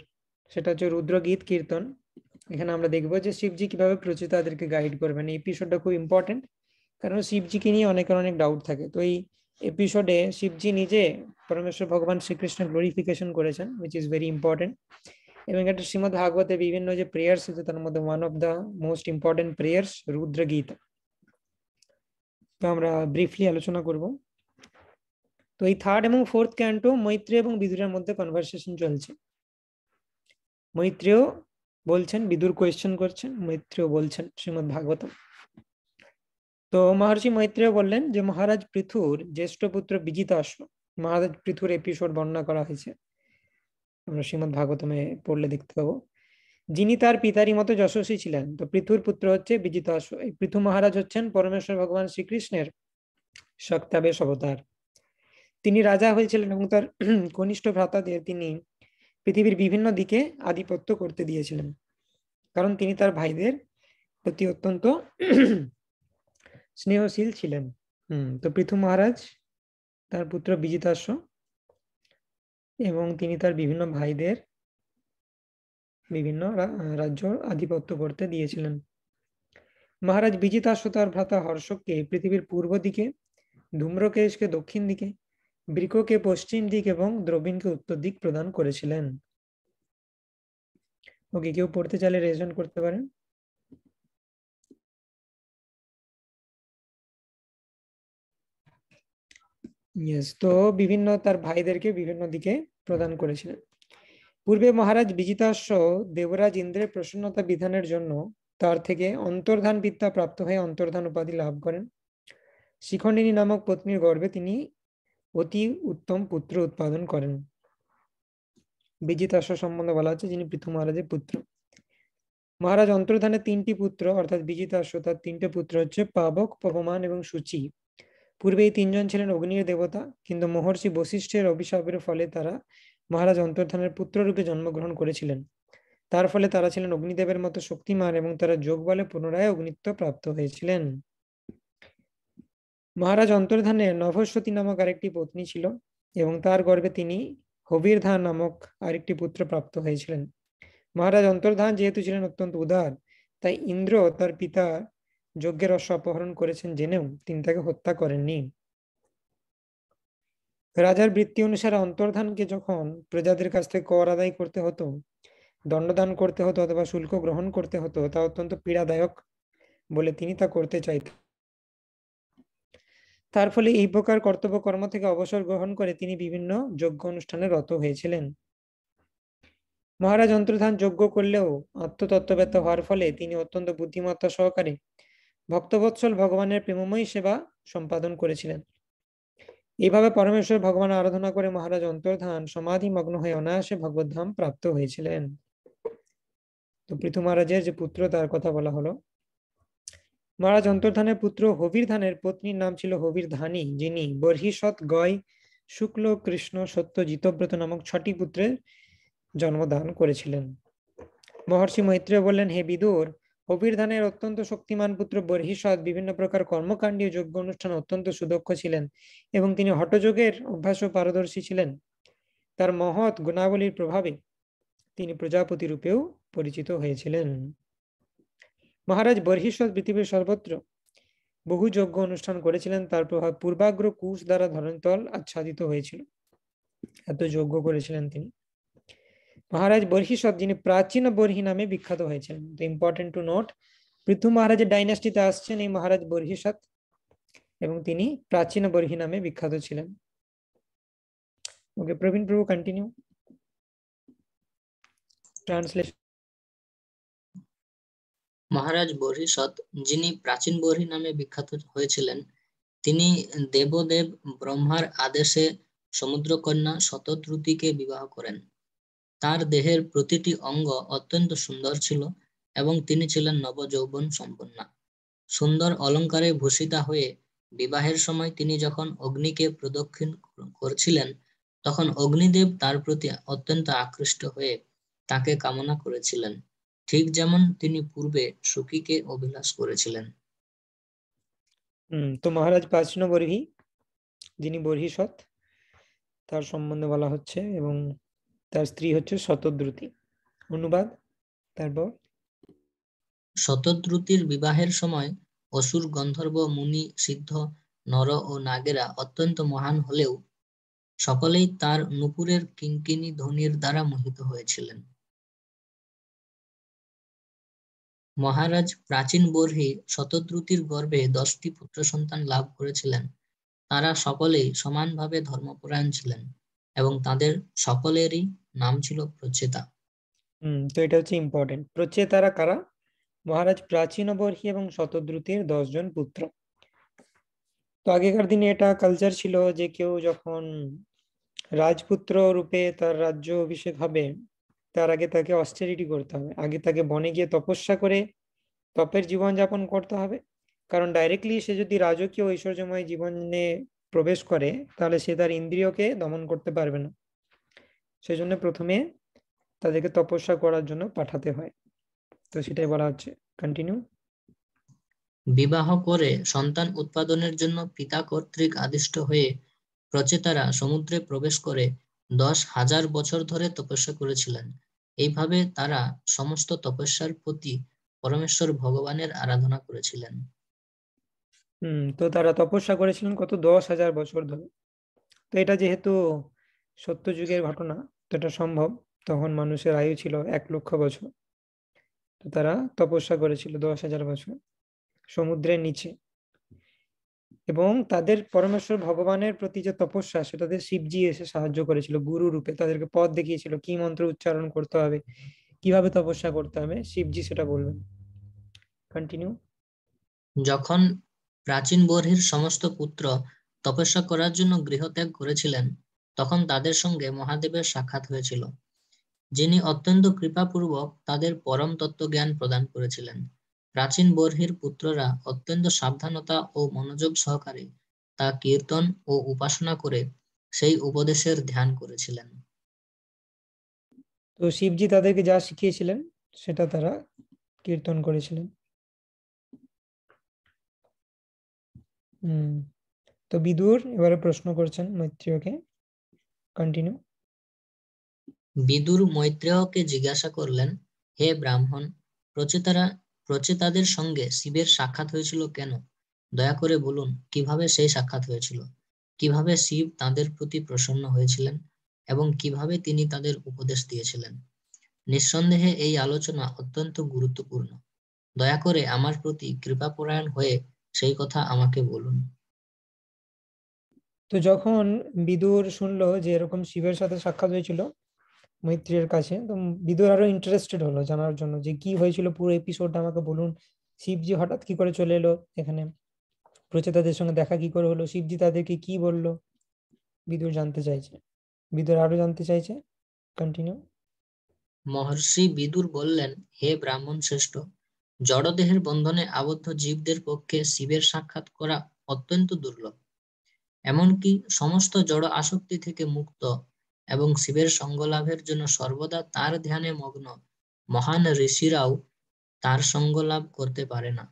সেটা হচ্ছে রুদ্রগীত কীর্তন এখানে আমরা দেখবো যে শিবজি কিভাবে প্রচুর তাদেরকে গাইড করবেন এই এপিসোডটা খুব ইম্পর্টেন্ট কারণ শিবজিকে নিয়ে অনেকের অনেক ডাউট থাকে তো এই এপিসোডে শিবজি নিজে পরমেশ্বর ভগবান শ্রীকৃষ্ণ গ্লোরিফিকেশন করেছেন উইচ ইজ ভেরি ইম্পর্টেন্ট এবং এটা শ্রীমদ ভাগবতের বিভিন্ন যে প্রেয়ার্স আছে তার মধ্যে one of the most important prayers Rudragita তো আমরা ব্রিফলি আলোচনা করব তো এই থার্ড এবং ফোর্থ ক্যান্টো মৈত্রী এবং বিদুরের মধ্যে কনভারসেশন চলছে মৈত্রেয় বলছেন বিদুর কোয়েশ্চেন করছেন মৈত্রেয় বলছেন শ্রীমদ ভাগবত তো মহর্ষি মৈত্রেয় বললেন যে মহারাজ পৃথুর জ্যেষ্ঠ পুত্র বিজিতাশ্ব মহারাজ পৃথুর এপিসোড বর্ণনা করা হয়েছে আমরা শ্রীমদ ভাগবতমে পড়লে দেখতে পাবো যিনি তার পিতারই মতো যশস্বী ছিলেন তো পৃথুর পুত্র হচ্ছে বিজিতাশ্ব এই পৃথু মহারাজ হচ্ছেন পরমেশ্বর ভগবান শ্রীকৃষ্ণের শক্তাবেশ অবতার তিনি রাজা হয়েছিলেন এবং তার কনিষ্ঠ ভ্রাতাদের তিনি পৃথিবীর বিভিন্ন দিকে আধিপত্য করতে দিয়েছিলেন কারণ তিনি তার ভাইদের প্রতি অত্যন্ত স্নেহশীল ছিলেন হম তো পৃথু মহারাজ তার পুত্র বিজিতাস্য এবং তিনি তার বিভিন্ন ভাইদের বিভিন্ন রাজ্য আধিপত্য করতে দিয়েছিলেন মহারাজ বিজিতাশ্ব তার ভ্রাতা হর্ষককে পৃথিবীর পূর্ব দিকে ধূম্রকেশকে দক্ষিণ দিকে ব্রিকোকে পশ্চিম দিক এবং দ্রবিণকে উত্তর দিক প্রদান করেছিলেন ওকে কেউ পড়তে চাইলে রেজন করতে পারেন তো বিভিন্ন তার ভাইদেরকে বিভিন্ন দিকে প্রদান করেছিলেন পূর্বে মহারাজ বিজিতাস দেবরাজ ইন্দ্রের প্রসন্নতা বিধানের জন্য তার থেকে অন্তর্ধান বিদ্যা প্রাপ্ত হয়ে অন্তর্ধান উপাধি লাভ করেন শিখণ্ডিনী নামক পত্নীর গর্ভে তিনি অতি উত্তম পুত্র উৎপাদন করেন বিজিতাস সম্বন্ধে বলা হচ্ছে যিনি পৃথু মহারাজের পুত্র মহারাজ অন্তর্ধানে তিনটি পুত্র অর্থাৎ বিজিতাস তার তিনটে পুত্র হচ্ছে পাবক পবমান এবং সূচি পূর্বে এই তিনজন ছিলেন অগ্নির দেবতা কিন্তু মহর্ষি বশিষ্ঠের অভিশাপের ফলে তারা মহারাজ অন্তর্ধানের পুত্ররূপে জন্মগ্রহণ করেছিলেন তার ফলে তারা ছিলেন অগ্নিদেবের মতো শক্তিমান এবং তারা যোগ বলে পুনরায় অগ্নিত্ব প্রাপ্ত হয়েছিলেন মহারাজ অন্তর্ধানের নভস্বতী নামক আরেকটি পত্নী ছিল এবং তার গর্ভে তিনি হবিরধান নামক আরেকটি পুত্র প্রাপ্ত হয়েছিলেন মহারাজ অন্তর্ধান যেহেতু ছিলেন অত্যন্ত উদার তাই ইন্দ্র তার পিতা যজ্ঞের রস অপহরণ করেছেন জেনেও তিনি তাকে হত্যা করেননি রাজার বৃত্তি অনুসারে অন্তর্ধানকে যখন প্রজাদের কাছ থেকে কর আদায় করতে হতো দণ্ডদান করতে হতো অথবা শুল্ক গ্রহণ করতে হতো তা অত্যন্ত পীড়াদায়ক বলে তিনি তা করতে চাইতেন তার ফলে এই প্রকার কর্তব্য কর্ম থেকে অবসর গ্রহণ করে তিনি বিভিন্ন যোগ্য অনুষ্ঠানে রত হয়েছিলেন মহারাজ অন্তর্ধান যোগ্য করলেও আত্মতত্ত্ববেত হওয়ার ফলে তিনি অত্যন্ত বুদ্ধিমত্তা সহকারে ভক্তবৎসল ভগবানের প্রেমময়ী সেবা সম্পাদন করেছিলেন এইভাবে পরমেশ্বর ভগবান আরাধনা করে মহারাজ অন্তর্ধান সমাধিমগ্ন হয়ে অনায়াসে ভগবদ্ধাম প্রাপ্ত হয়েছিলেন তো পৃথু মহারাজের যে পুত্র তার কথা বলা হলো মহারাজ অন্তর্ধানের পুত্র হবির ধানের পত্নীর নাম ছিল হবির ধানী যিনি বর্হিষৎ গয় শুক্ল কৃষ্ণ সত্য জিতব্রত নামক ছটি পুত্রের জন্মদান করেছিলেন মহর্ষি মৈত্রে বললেন হে বিদুর হবির ধানের অত্যন্ত শক্তিমান পুত্র বর্হিষৎ বিভিন্ন প্রকার কর্মকাণ্ডীয় যোগ্য অনুষ্ঠান অত্যন্ত সুদক্ষ ছিলেন এবং তিনি হটযোগের ও পারদর্শী ছিলেন তার মহৎ গুণাবলীর প্রভাবে তিনি প্রজাপতি রূপেও পরিচিত হয়েছিলেন মহারাজ বর্হিষ্বত পৃথিবীর সর্বত্র বহু যজ্ঞ অনুষ্ঠান করেছিলেন তার প্রভাব পূর্বাগ্র কুশ দ্বারা ধরণতল আচ্ছাদিত হয়েছিল এত যজ্ঞ করেছিলেন তিনি মহারাজ বর্হিষদ যিনি প্রাচীন বর্হি নামে বিখ্যাত হয়েছিলেন তো ইম্পর্টেন্ট টু নোট পৃথু মহারাজের ডাইনাস্টিতে আসছেন এই মহারাজ বর্হিষদ এবং তিনি প্রাচীন বর্হি নামে বিখ্যাত ছিলেন ওকে প্রবীণ প্রভু কন্টিনিউ ট্রান্সলেশন মহারাজ বহিঃসৎ যিনি প্রাচীন বহি নামে বিখ্যাত হয়েছিলেন তিনি দেবদেব ব্রহ্মার আদেশে সমুদ্রকন্যা শতদ্রুতিকে বিবাহ করেন তার দেহের প্রতিটি অঙ্গ অত্যন্ত সুন্দর ছিল এবং তিনি ছিলেন নবযৌবন সম্পন্না সুন্দর অলঙ্কারে ভূষিতা হয়ে বিবাহের সময় তিনি যখন অগ্নিকে প্রদক্ষিণ করছিলেন তখন অগ্নিদেব তার প্রতি অত্যন্ত আকৃষ্ট হয়ে তাকে কামনা করেছিলেন ঠিক যেমন তিনি পূর্বে সুখীকে অভিলাষ করেছিলেন তো মহারাজ পাঁচন বরহি যিনি সৎ তার সম্বন্ধে বলা হচ্ছে এবং তার স্ত্রী হচ্ছে শতদ্রুতি অনুবাদ তারপর শতদ্রুতির বিবাহের সময় অসুর গন্ধর্ব মুনি সিদ্ধ নর ও নাগেরা অত্যন্ত মহান হলেও সকলেই তার নুপুরের কিঙ্কিনি ধ্বনির দ্বারা মোহিত হয়েছিলেন মহারাজ প্রাচীন বর্হি শতদ্রুতির গর্ভে দশটি পুত্র সন্তান লাভ করেছিলেন তারা সকলেই সমানভাবে ধর্মপরায়ণ ছিলেন এবং তাদের সকলেরই নাম ছিল প্রচেতা হম তো এটা হচ্ছে ইম্পর্টেন্ট প্রচেতারা কারা মহারাজ প্রাচীন বর্হি এবং শতদ্রুতির দশজন পুত্র তো আগেকার দিনে এটা কালচার ছিল যে কেউ যখন রাজপুত্র রূপে তার রাজ্য অভিষেক হবে তার আগে তাকে অস্টেরিটি করতে হবে আগে তাকে বনে গিয়ে তপস্যা করে তপের জীবনযাপন করতে হবে কারণ ডাইরেক্টলি সে যদি রাজকীয় ঐশ্বর্যময় জীবনে প্রবেশ করে তাহলে সে তার ইন্দ্রিয়কে দমন করতে পারবে না সেজন্য প্রথমে তাদেরকে তপস্যা করার জন্য পাঠাতে হয় তো সেটাই বলা হচ্ছে কন্টিনিউ বিবাহ করে সন্তান উৎপাদনের জন্য পিতা কর্তৃক আদিষ্ট হয়ে প্রচেতারা সমুদ্রে প্রবেশ করে দশ হাজার বছর ধরে তপস্যা করেছিলেন এইভাবে তারা সমস্ত তপস্যার প্রতি পরমেশ্বর ভগবানের আরাধনা করেছিলেন হম তো তারা তপস্যা করেছিলেন কত দশ হাজার বছর ধরে তো এটা যেহেতু সত্য যুগের ঘটনা তো এটা সম্ভব তখন মানুষের আয়ু ছিল এক লক্ষ বছর তো তারা তপস্যা করেছিল দশ হাজার বছর সমুদ্রের নিচে এবং তাদের পরমেশ্বর ভগবানের প্রতি যে তপস্যা সেটা শিবজি এসে সাহায্য করেছিল গুরু রূপে তাদেরকে পথ দেখিয়েছিল কি মন্ত্র উচ্চারণ করতে হবে কিভাবে তপস্যা করতে হবে শিবজি সেটা বলবেন কন্টিনিউ যখন প্রাচীন বর্হির সমস্ত পুত্র তপস্যা করার জন্য গৃহত্যাগ করেছিলেন তখন তাদের সঙ্গে মহাদেবের সাক্ষাৎ হয়েছিল যিনি অত্যন্ত কৃপাপূর্বক তাদের পরম তত্ত্ব জ্ঞান প্রদান করেছিলেন প্রাচীন বর্হির পুত্ররা অত্যন্ত সাবধানতা ও মনোযোগ সহকারে তা কীর্তন ও উপাসনা করে সেই উপদেশের ধ্যান করেছিলেন তো শিবজি তাদেরকে যা শিখিয়েছিলেন সেটা তারা কীর্তন করেছিলেন তো বিদুর এবারে প্রশ্ন করছেন মৈত্রীয়কে কন্টিনিউ বিদুর মৈত্রেয়কে জিজ্ঞাসা করলেন হে ব্রাহ্মণ রচিতারা রচয়িতাদের সঙ্গে শিবের সাক্ষাৎ হয়েছিল কেন দয়া করে বলুন কিভাবে সেই সাক্ষাৎ হয়েছিল কিভাবে শিব তাদের প্রতি প্রসন্ন হয়েছিলেন এবং কিভাবে তিনি তাদের উপদেশ দিয়েছিলেন নিঃসন্দেহে এই আলোচনা অত্যন্ত গুরুত্বপূর্ণ দয়া করে আমার প্রতি কৃপাপরায়ণ হয়ে সেই কথা আমাকে বলুন তো যখন বিদুর শুনলো যে এরকম শিবের সাথে সাক্ষাৎ হয়েছিল মৈত্রীর কাছে তো বিদুর আরো ইন্টারেস্টেড হলো জানার জন্য যে কি হয়েছিল পুরো এপিসোডটা আমাকে বলুন শিবজি হঠাৎ কি করে চলে এলো এখানে প্রচেতাদের সঙ্গে দেখা কি করে হলো শিবজি তাদেরকে কি বললো বিদুর জানতে চাইছে বিদুর আরো জানতে চাইছে কন্টিনিউ মহর্ষি বিদুর বললেন হে ব্রাহ্মণ শ্রেষ্ঠ জড়দেহের বন্ধনে আবদ্ধ জীবদের পক্ষে শিবের সাক্ষাৎ করা অত্যন্ত দুর্লভ এমনকি সমস্ত জড় আসক্তি থেকে মুক্ত এবং শিবের সঙ্গলাভের জন্য সর্বদা তার ধ্যানে মগ্ন মহান ঋষিরাও তার সঙ্গ লাভ করতে পারে না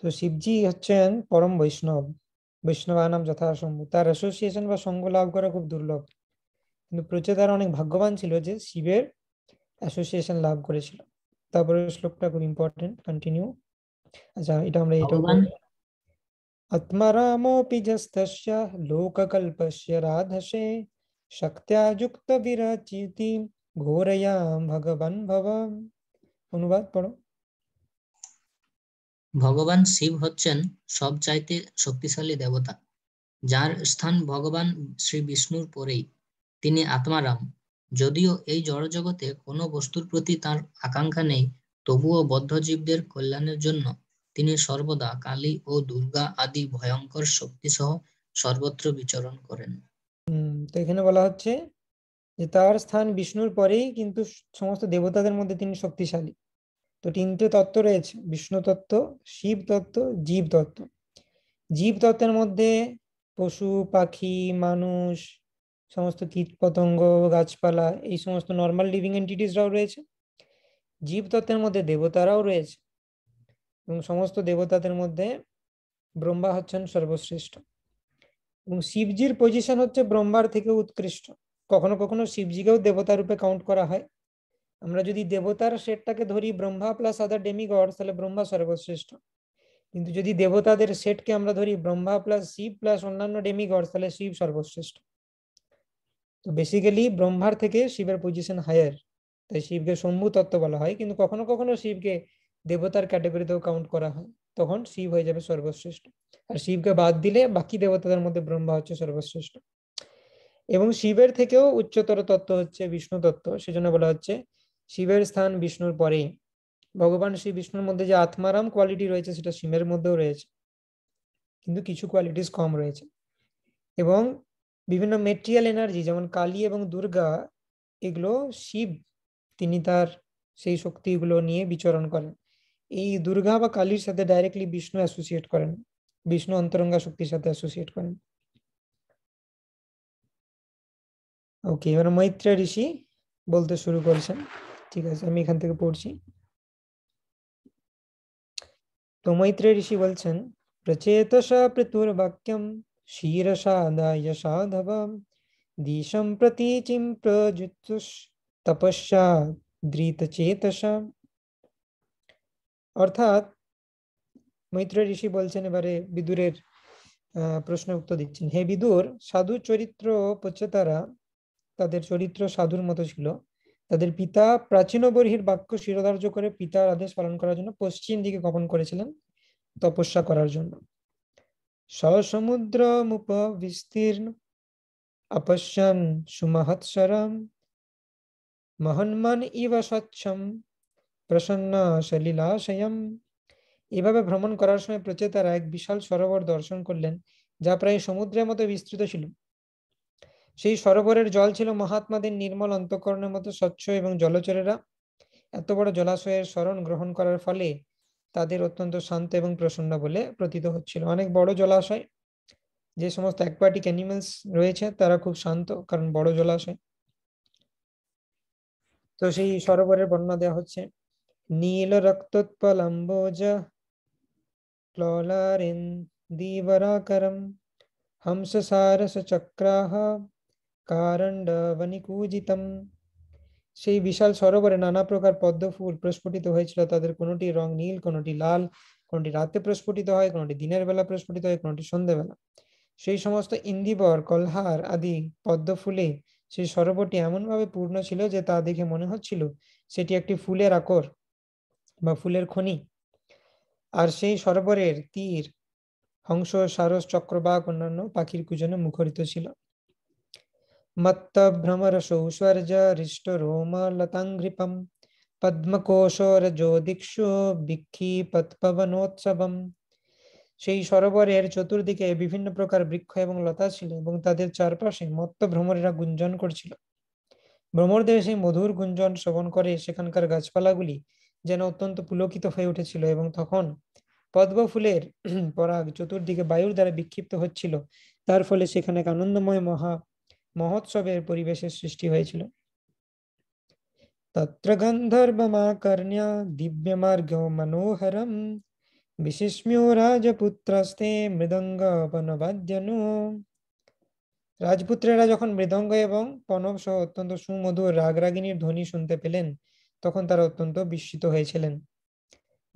তো শিবজি হচ্ছেন পরম বৈষ্ণব নাম যথাসম্ভব তার অ্যাসোসিয়েশন বা সঙ্গ লাভ করা খুব দুর্লভ কিন্তু প্রচেতার অনেক ভাগ্যবান ছিল যে শিবের অ্যাসোসিয়েশন লাভ করেছিল তারপরে শ্লোকটা খুব ইম্পর্টেন্ট কন্টিনিউ আচ্ছা এটা আমরা এটা আত্মারামোপি যস্তস্য লোককল্পস্য রাধসে ভগবান অনুবাদ পড়ো ভগবান শিব হচ্ছেন সব চাইতে শক্তিশালী দেবতা যার স্থান ভগবান শ্রী বিষ্ণুর পরেই তিনি আত্মারাম যদিও এই জড়জগতে কোনো বস্তুর প্রতি তার আকাঙ্ক্ষা নেই তবুও বদ্ধজীবদের কল্যাণের জন্য তিনি সর্বদা কালী ও দুর্গা আদি ভয়ঙ্কর শক্তি সহ সর্বত্র বিচরণ করেন তো এখানে বলা হচ্ছে যে তার স্থান বিষ্ণুর পরেই কিন্তু সমস্ত দেবতাদের মধ্যে তিনি শক্তিশালী তো তিনটে তত্ত্ব রয়েছে বিষ্ণু তত্ত্ব শিব তত্ত্ব জীব তত্ত্ব জীব তত্ত্বের মধ্যে পশু পাখি মানুষ সমস্ত কীট পতঙ্গ গাছপালা এই সমস্ত নর্মাল লিভিং এন্টিটিসরাও রয়েছে জীব তত্ত্বের মধ্যে দেবতারাও রয়েছে এবং সমস্ত দেবতাদের মধ্যে ব্রহ্মা হচ্ছেন সর্বশ্রেষ্ঠ এবং শিবজির পজিশন হচ্ছে ব্রহ্মার থেকে উৎকৃষ্ট কখনো কখনো শিবজিকেও দেবতা রূপে কাউন্ট করা হয় আমরা যদি দেবতার সেটটাকে ধরি ব্রহ্মা প্লাস আদার ডেমিগড তাহলে ব্রহ্মা সর্বশ্রেষ্ঠ কিন্তু যদি দেবতাদের সেটকে আমরা ধরি ব্রহ্মা প্লাস শিব প্লাস অন্যান্য ডেমিগড তাহলে শিব সর্বশ্রেষ্ঠ তো বেসিক্যালি ব্রহ্মার থেকে শিবের পজিশন হায়ার তাই শিবকে শম্ভু তত্ত্ব বলা হয় কিন্তু কখনো কখনো শিবকে দেবতার ক্যাটাগরিতেও কাউন্ট করা হয় তখন শিব হয়ে যাবে সর্বশ্রেষ্ঠ আর শিবকে বাদ দিলে বাকি দেবতাদের মধ্যে ব্রহ্মা হচ্ছে সর্বশ্রেষ্ঠ এবং শিবের থেকেও উচ্চতর তত্ত্ব হচ্ছে বিষ্ণু তত্ত্ব সেজন্য বলা হচ্ছে শিবের স্থান বিষ্ণুর পরে ভগবান শ্রী বিষ্ণুর মধ্যে যে আত্মারাম কোয়ালিটি রয়েছে সেটা শিবের মধ্যেও রয়েছে কিন্তু কিছু কোয়ালিটিস কম রয়েছে এবং বিভিন্ন মেটেরিয়াল এনার্জি যেমন কালী এবং দুর্গা এগুলো শিব তিনি তার সেই শক্তিগুলো নিয়ে বিচরণ করেন এই দুর্গা বা কালীর সাথে ডাইরেক্টলি বিষ্ণু অ্যাসোসিয়েট করেন বিষ্ণু অন্তরঙ্গা শক্তির সাথে অ্যাসোসিয়েট করেন ওকে এবার মৈত্র ঋষি বলতে শুরু করেছেন ঠিক আছে আমি এখান থেকে পড়ছি তো মৈত্র ঋষি বলছেন বাক্যম পৃতুর্বাক্যম ক্ষীরসাদায় সাধবাম দিশম প্রতীচিম প্রযুতুষ তপস্যা ধৃতচেতসা অর্থাৎ মৈত্র ঋষি বলছেন এবারে বিদুরের প্রশ্ন উত্তর দিচ্ছেন হে বিদুর সাধু চরিত্র পচ্চতারা তাদের চরিত্র সাধুর মতো ছিল তাদের পিতা প্রাচীন বর্হির বাক্য শিরোধার্য করে পিতার আদেশ পালন করার জন্য পশ্চিম দিকে গমন করেছিলেন তপস্যা করার জন্য সসমুদ্র মুপ বিস্তীর্ণ আপশ্যান সুমহৎসরম মহন্মান ইব স্বচ্ছম প্রসন্ন সলীলাশয়ম এভাবে ভ্রমণ করার সময় প্রচেতারা এক বিশাল সরোবর দর্শন করলেন যা প্রায় সমুদ্রের মতো বিস্তৃত ছিল সেই সরোবরের জল ছিল মহাত্মাদের নির্মল অন্তকরণের মতো স্বচ্ছ এবং জলচরেরা এত বড় জলাশয়ের স্মরণ গ্রহণ করার ফলে তাদের অত্যন্ত শান্ত এবং প্রসন্ন বলে প্রতীত হচ্ছিল অনেক বড় জলাশয় যে সমস্ত অ্যাকোয়াটিক অ্যানিমেলস রয়েছে তারা খুব শান্ত কারণ বড় জলাশয় তো সেই সরোবরের বর্ণনা দেওয়া হচ্ছে নীল नीलरक्तोत्पलम्बोज क्लोलारिन्दीवराकरं হংসসারসচক্রাহ কারণ্ডবনিকুজিতম সেই বিশাল সরোবরে নানা প্রকার পদ্ম ফুল প্রস্ফুটিত হয়েছিল তাদের কোনোটি রং নীল কোনোটি লাল কোনটি রাতে প্রস্ফুটিত হয় কোনটি দিনের বেলা প্রস্ফুটিত হয় কোনটি সন্ধ্যেবেলা সেই সমস্ত ইন্দিবর কলহার আদি পদ্ম ফুলে সেই সরোবরটি এমনভাবে পূর্ণ ছিল যে তা দেখে মনে হচ্ছিল সেটি একটি ফুলের আকর বা ফুলের খনি আর সেই সরোবরের তীর হংস সারস চক্রবাক অন্যান্য পাখির কুজনে মুখরিত ছিল মত্ত ভ্রমর সৌস্বর্য হৃষ্ট রোম লতাঘ্রিপম পদ্মকোশর দিক্ষু বিক্ষি পদ্মবনোৎসবম সেই সরোবরের চতুর্দিকে বিভিন্ন প্রকার বৃক্ষ এবং লতা ছিল এবং তাদের চারপাশে মত্ত ভ্রমরেরা গুঞ্জন করছিল ভ্রমরদের সেই মধুর গুঞ্জন শ্রবণ করে সেখানকার গাছপালাগুলি যেন অত্যন্ত পুলকিত হয়ে উঠেছিল এবং তখন পদ্ম ফুলের পরাগ চতুর্দিকে বায়ুর দ্বারা বিক্ষিপ্ত হচ্ছিল তার ফলে সেখানে এক আনন্দময় মহা মহোৎসবের পরিবেশের সৃষ্টি হয়েছিল তত্র গন্ধর্ব মা দিব্য মার্গ মনোহরম বিশিষ্ম্যো রাজপুত্রস্তে মৃদঙ্গ পনবাদ্যনু রাজপুত্রেরা যখন মৃদঙ্গ এবং পনব সহ অত্যন্ত সুমধুর রাগরাগিনীর ধ্বনি শুনতে পেলেন তখন তারা অত্যন্ত বিস্মিত হয়েছিলেন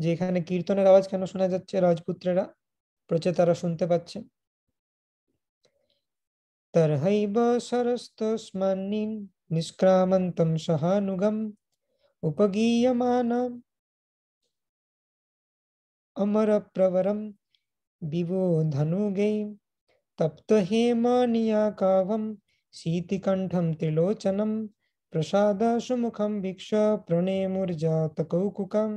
যে এখানে কীর্তনের আওয়াজ কেন শোনা যাচ্ছে রাজপুত্রেরা প্রচে তারা শুনতে পাচ্ছে তর্হৈব সরস্তস্মান্নি নিষ্ক্রামন্তম সহানুগম উপগীয়মান অমর প্রবরম বিবো ধনুগৈ তপ্ত হেমানিয়াকাভম শীতিকণ্ঠম ত্রিলোচনম प्रसादाशु মুখম ভিক্ষ প্রণেমুর্জাতকৌকুকম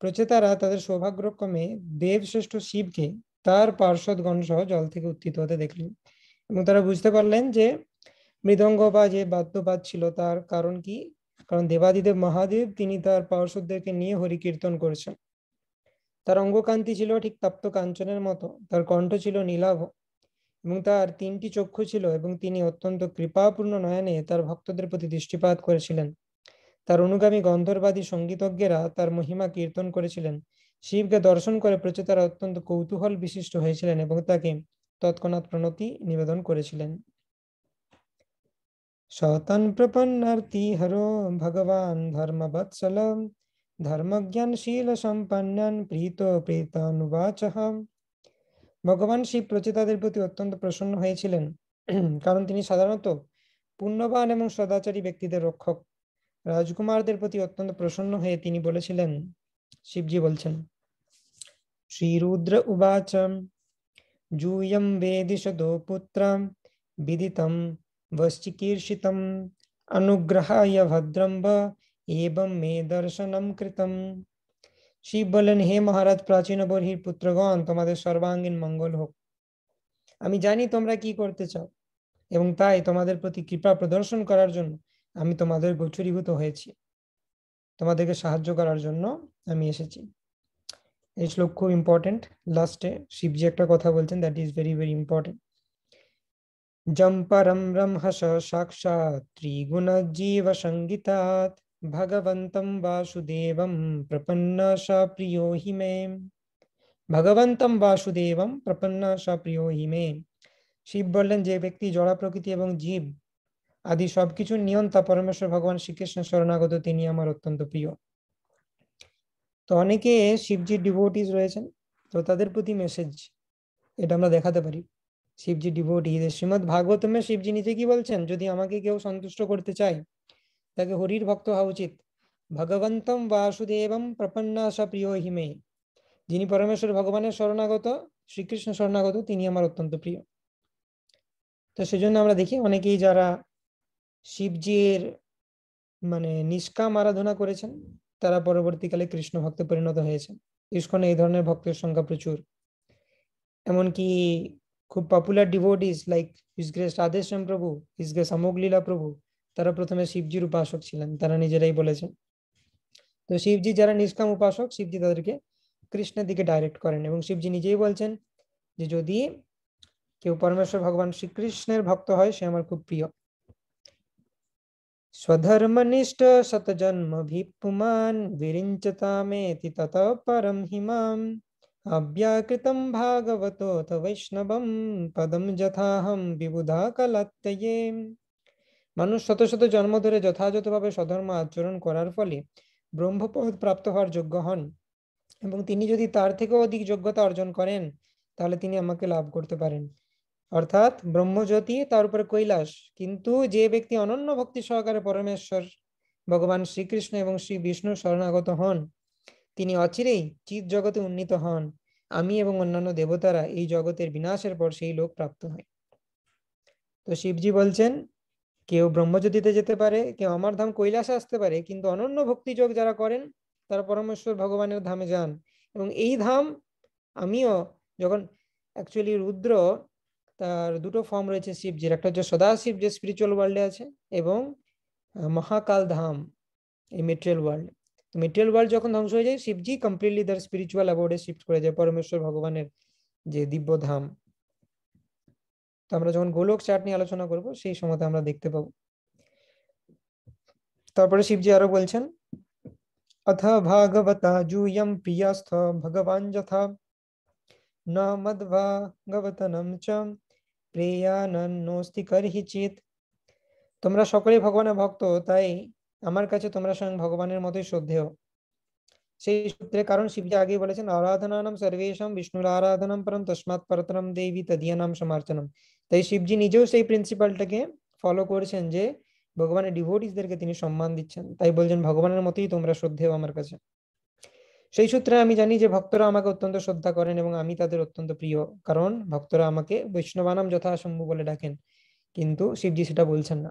প্রচেতারা তাদের সৌভাগ্যক্রমে দেবশ্রেষ্ঠ শিবকে তার পার্শ্বদগণ সহ জল থেকে উত্থিত হতে দেখলেন এবং তারা বুঝতে পারলেন যে মৃদঙ্গ বা যে বাদ্যবাদ ছিল তার কারণ কি কারণ দেবাদিদেব মহাদেব তিনি তার পার্শ্বদেরকে নিয়ে হরি কীর্তন করছেন তার অঙ্গকান্তি ছিল ঠিক তাপ্ত কাঞ্চনের মতো তার কণ্ঠ ছিল নীলাভ এবং তার তিনটি চক্ষু ছিল এবং তিনি অত্যন্ত কৃপাপূর্ণ নয়নে তার ভক্তদের প্রতি দৃষ্টিপাত করেছিলেন তার অনুগামী গন্ধর্বাদী সঙ্গীতজ্ঞেরা তার মহিমা কীর্তন করেছিলেন শিবকে দর্শন করে প্রচেতারা অত্যন্ত কৌতূহল বিশিষ্ট হয়েছিলেন এবং তাকে তৎক্ষণাৎ প্রণতি নিবেদন করেছিলেন শতান প্রপন্নার্থি হরো ভগবান ধর্ম ধর্মজ্ঞানশীল সম্পন্ন প্রীত প্রীতানুবাচহম ভগবান শিব প্রচেতাদের প্রতি অত্যন্ত প্রসন্ন হয়েছিলেন কারণ তিনি সাধারণত পুণ্যবান এবং সদাচারী ব্যক্তিদের রক্ষক রাজকুমারদের প্রতি অত্যন্ত প্রসন্ন হয়ে তিনি বলেছিলেন শিবজি বলছেন শ্রীরুদ্র উবাচ জূয়ম বেদিশদো পুত্রাম বিদিতম বশ্চিকীর্ষিতম অনুগ্রহায় ভদ্রম্ব এবং মে দর্শনম কৃতম শিব বললেন হে মহারাজ প্রাচীন বর্হির পুত্রগণ তোমাদের সর্বাঙ্গীন মঙ্গল হোক আমি জানি তোমরা কি করতে চাও এবং তাই তোমাদের প্রতি কৃপা প্রদর্শন করার জন্য আমি তোমাদের গোচরীভূত হয়েছি তোমাদেরকে সাহায্য করার জন্য আমি এসেছি এই শ্লোক খুব ইম্পর্টেন্ট লাস্টে শিবজি একটা কথা বলছেন that is very very important জম্পারম রম হস সাক্ষাৎ ত্রিগুণ জীব ভগবন্তম বাসুদেবম प्रपन्नाशा प्रियो हि मे ভগবন্তম বাসুদেবম প্রপন্না সপ্রিয় হিমে শিব বললেন যে ব্যক্তি জড়া প্রকৃতি এবং জীব আদি সবকিছুর নিয়ন্তা পরমেশ্বর ভগবান শ্রীকৃষ্ণ শরণাগত তিনি আমার অত্যন্ত প্রিয় তো অনেকে শিবজির ডিভোটিস রয়েছেন তো তাদের প্রতি মেসেজ এটা আমরা দেখাতে পারি শিবজি ডিভোটি শ্রীমদ ভাগবতমে শিবজি নিজে কি বলছেন যদি আমাকে কেউ সন্তুষ্ট করতে চায় তাকে হরির ভক্ত হওয়া উচিত ভগবন্তম বাসুদেবম প্রপন্নাস প্রিয় হিমে যিনি পরমেশ্বর ভগবানের শরণাগত শ্রীকৃষ্ণ শরণাগত তিনি আমার অত্যন্ত প্রিয় তো সেজন্য আমরা দেখি অনেকেই যারা শিবজির মানে নিষ্কাম আরাধনা করেছেন তারা পরবর্তীকালে কৃষ্ণ ভক্তে পরিণত হয়েছেন ইস্কনে এই ধরনের ভক্তের সংখ্যা প্রচুর এমনকি খুব পপুলার ডিভোটিস লাইক ইস গ্রে আদেশ প্রভু ইস গ্রে আমোগলীলা প্রভু তার প্রথমে শিবজি রূপাসক ছিলেন তারা নিজেরাই বলেছেন তো শিবজি যারা নিষ্কাম অপাসক সিদ্ধিদারকে কৃষ্ণদিকে ডাইরেক্ট করেন এবং শিবজি নিজেই বলেন যে যদি কে পরমেশ্বর ভগবান শ্রীকৃষ্ণের ভক্ত হয় সে আমার খুব প্রিয় স্বধর্মনিষ্ঠ সতজনম ভিপমান Virinchata me titata param himam abhyakritam bhagavato tat vaisnavam padam jathaham bibudhakalatyeyam মানুষ শত শত জন্ম ধরে যথাযথভাবে সধর্ম আচরণ করার ফলে ব্রহ্মপদ প্রাপ্ত হওয়ার যোগ্য হন এবং তিনি যদি তার থেকেও অধিক যোগ্যতা অর্জন করেন তাহলে তিনি আমাকে লাভ করতে পারেন অর্থাৎ ব্রহ্মজ্যোতি তার উপরে কৈলাস কিন্তু যে ব্যক্তি অনন্য ভক্তি সহকারে পরমেশ্বর ভগবান শ্রীকৃষ্ণ এবং শ্রী বিষ্ণু শরণাগত হন তিনি অচিরেই চিৎ জগতে উন্নীত হন আমি এবং অন্যান্য দেবতারা এই জগতের বিনাশের পর সেই লোক প্রাপ্ত হয় তো শিবজি বলছেন কেউ ব্রহ্মজ্যোতিতে যেতে পারে কেউ আমার ধাম কৈলাসে আসতে পারে কিন্তু অনন্য ভক্তিযোগ যারা করেন তারা পরমেশ্বর ভগবানের ধামে যান এবং এই ধাম আমিও যখন অ্যাকচুয়ালি রুদ্র তার দুটো ফর্ম রয়েছে শিবজির একটা হচ্ছে সদাশিব যে স্পিরিচুয়াল ওয়ার্ল্ডে আছে এবং মহাকাল ধাম এই মেটেরিয়াল ওয়ার্ল্ড তো মেটেরিয়াল ওয়ার্ল্ড যখন ধ্বংস হয়ে যায় শিবজি কমপ্লিটলি তার স্পিরিচুয়াল অ্যাবোর্ডে শিফট করে যায় পরমেশ্বর ভগবানের যে দিব্য ধাম তো আমরা যখন গোলক চার্ট নিয়ে আলোচনা করব সেই সময়তে আমরা দেখতে পাবো তারপরে শিবজি আরো বলছেন অথ ভাগবতা জুয়ম প্রিয়াস্থ ভগবান যথা ন মদ্ভাগবতনম চ প্রেয়ানন্নস্তি কর্হিচিত তোমরা সকলেই ভগবানের ভক্ত তাই আমার কাছে তোমরা স্বয়ং ভগবানের মতোই শ্রদ্ধেয় সেই সূত্রে কারণ শিবজি আগে বলেছেন আরাধনানাম সর্বেশম বিষ্ণুর আরাধনাম পরম তসমাৎ পরতরম দেবী তদিয়ানাম সমার্চনম তাই শিবজি নিজেও সেই প্রিন্সিপালটাকে ফলো করেছেন যে ভগবানের ডিভোটিসদেরকে তিনি সম্মান দিচ্ছেন তাই বলছেন ভগবানের মতই তোমরা শ্রদ্ধেও আমার কাছে সেই সূত্রে আমি জানি যে ভক্তরা আমাকে অত্যন্ত শ্রদ্ধা করেন এবং আমি তাদের অত্যন্ত প্রিয় কারণ ভক্তরা আমাকে বৈষ্ণবানাম যথাসম্ভব বলে ডাকেন কিন্তু শিবজি সেটা বলছেন না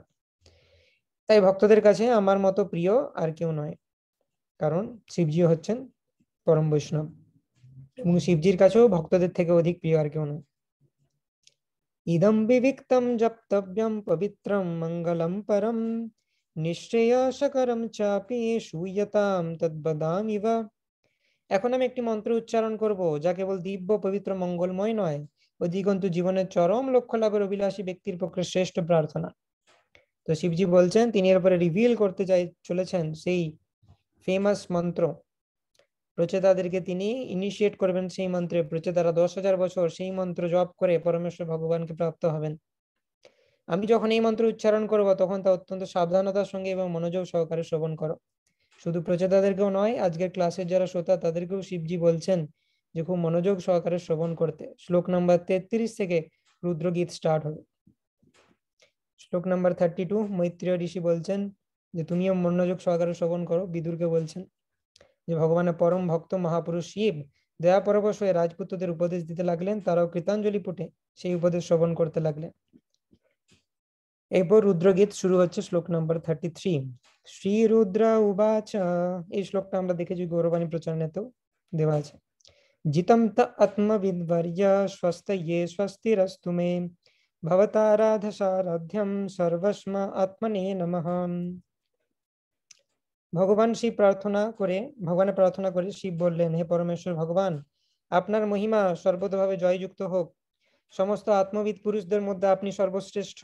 তাই ভক্তদের কাছে আমার মতো প্রিয় আর কেউ নয় কারণ শিবজি হচ্ছেন পরম বৈষ্ণব এবং শিবজির কাছেও ভক্তদের থেকে অধিক প্রিয় আর কেউ নয় ইদম বিবিক্তম জপ্তব্যম পবিত্রম মঙ্গলম পরম নিশ্চয়সকরম চাপি সুয়তাম তদ্বদামিব এখন আমি একটি মন্ত্র উচ্চারণ করব যা কেবল দিব্য পবিত্র মঙ্গলময় নয় ও জীবনের চরম লক্ষ্য লাভের অভিলাষী ব্যক্তির পক্ষে শ্রেষ্ঠ প্রার্থনা তো শিবজি বলছেন তিনি এরপরে রিভিল করতে চাই চলেছেন সেই ফেমাস মন্ত্র প্রচেতাদেরকে তিনি ইনিশিয়েট করবেন সেই মন্ত্রে প্রচেতারা দশ হাজার বছর সেই মন্ত্র জপ করে পরমেশ্বর ভগবানকে প্রাপ্ত হবেন আমি যখন এই মন্ত্র উচ্চারণ করব তখন তা অত্যন্ত সাবধানতার সঙ্গে এবং মনোযোগ সহকারে শ্রবণ করো শুধু প্রচেতাদেরকেও নয় আজকের ক্লাসের যারা শ্রোতা তাদেরকেও শিবজি বলছেন যে খুব মনোযোগ সহকারে শ্রবণ করতে শ্লোক নাম্বার তেত্রিশ থেকে রুদ্রগীত স্টার্ট হবে শ্লোক নাম্বার থার্টি টু মৈত্রীয় ঋষি বলছেন যে তুমিও মনোযোগ সহকারে শ্রবণ করো বিদুরকে বলছেন যে ভগবানের পরম ভক্ত মহাপুরুষ শিব পরবশ হয়ে রাজপুত্রদের উপদেশ দিতে লাগলেন তারাও কৃতাঞ্জলি পুটে সেই উপদেশ শ্রবণ করতে লাগলেন এরপর রুদ্রগীত শুরু হচ্ছে শ্লোক number thirty three Shri Rudra উবাচ এই শ্লোকটা আমরা দেখেছি গৌরবাণী নেত দেওয়া আছে জিতম ত আত্মবিদ্বর্য স্বস্ত ইয়ে স্বস্তিরস্তু মে ভবতারাধ সারাধ্যম সর্বস্ম আত্মনে নমঃ ভগবান শিব প্রার্থনা করে ভগবানে প্রার্থনা করে শিব বললেন হে পরমেশ্বর ভগবান আপনার মহিমা সর্বতভাবে জয়যুক্ত হোক সমস্ত আত্মবিদ পুরুষদের মধ্যে আপনি সর্বশ্রেষ্ঠ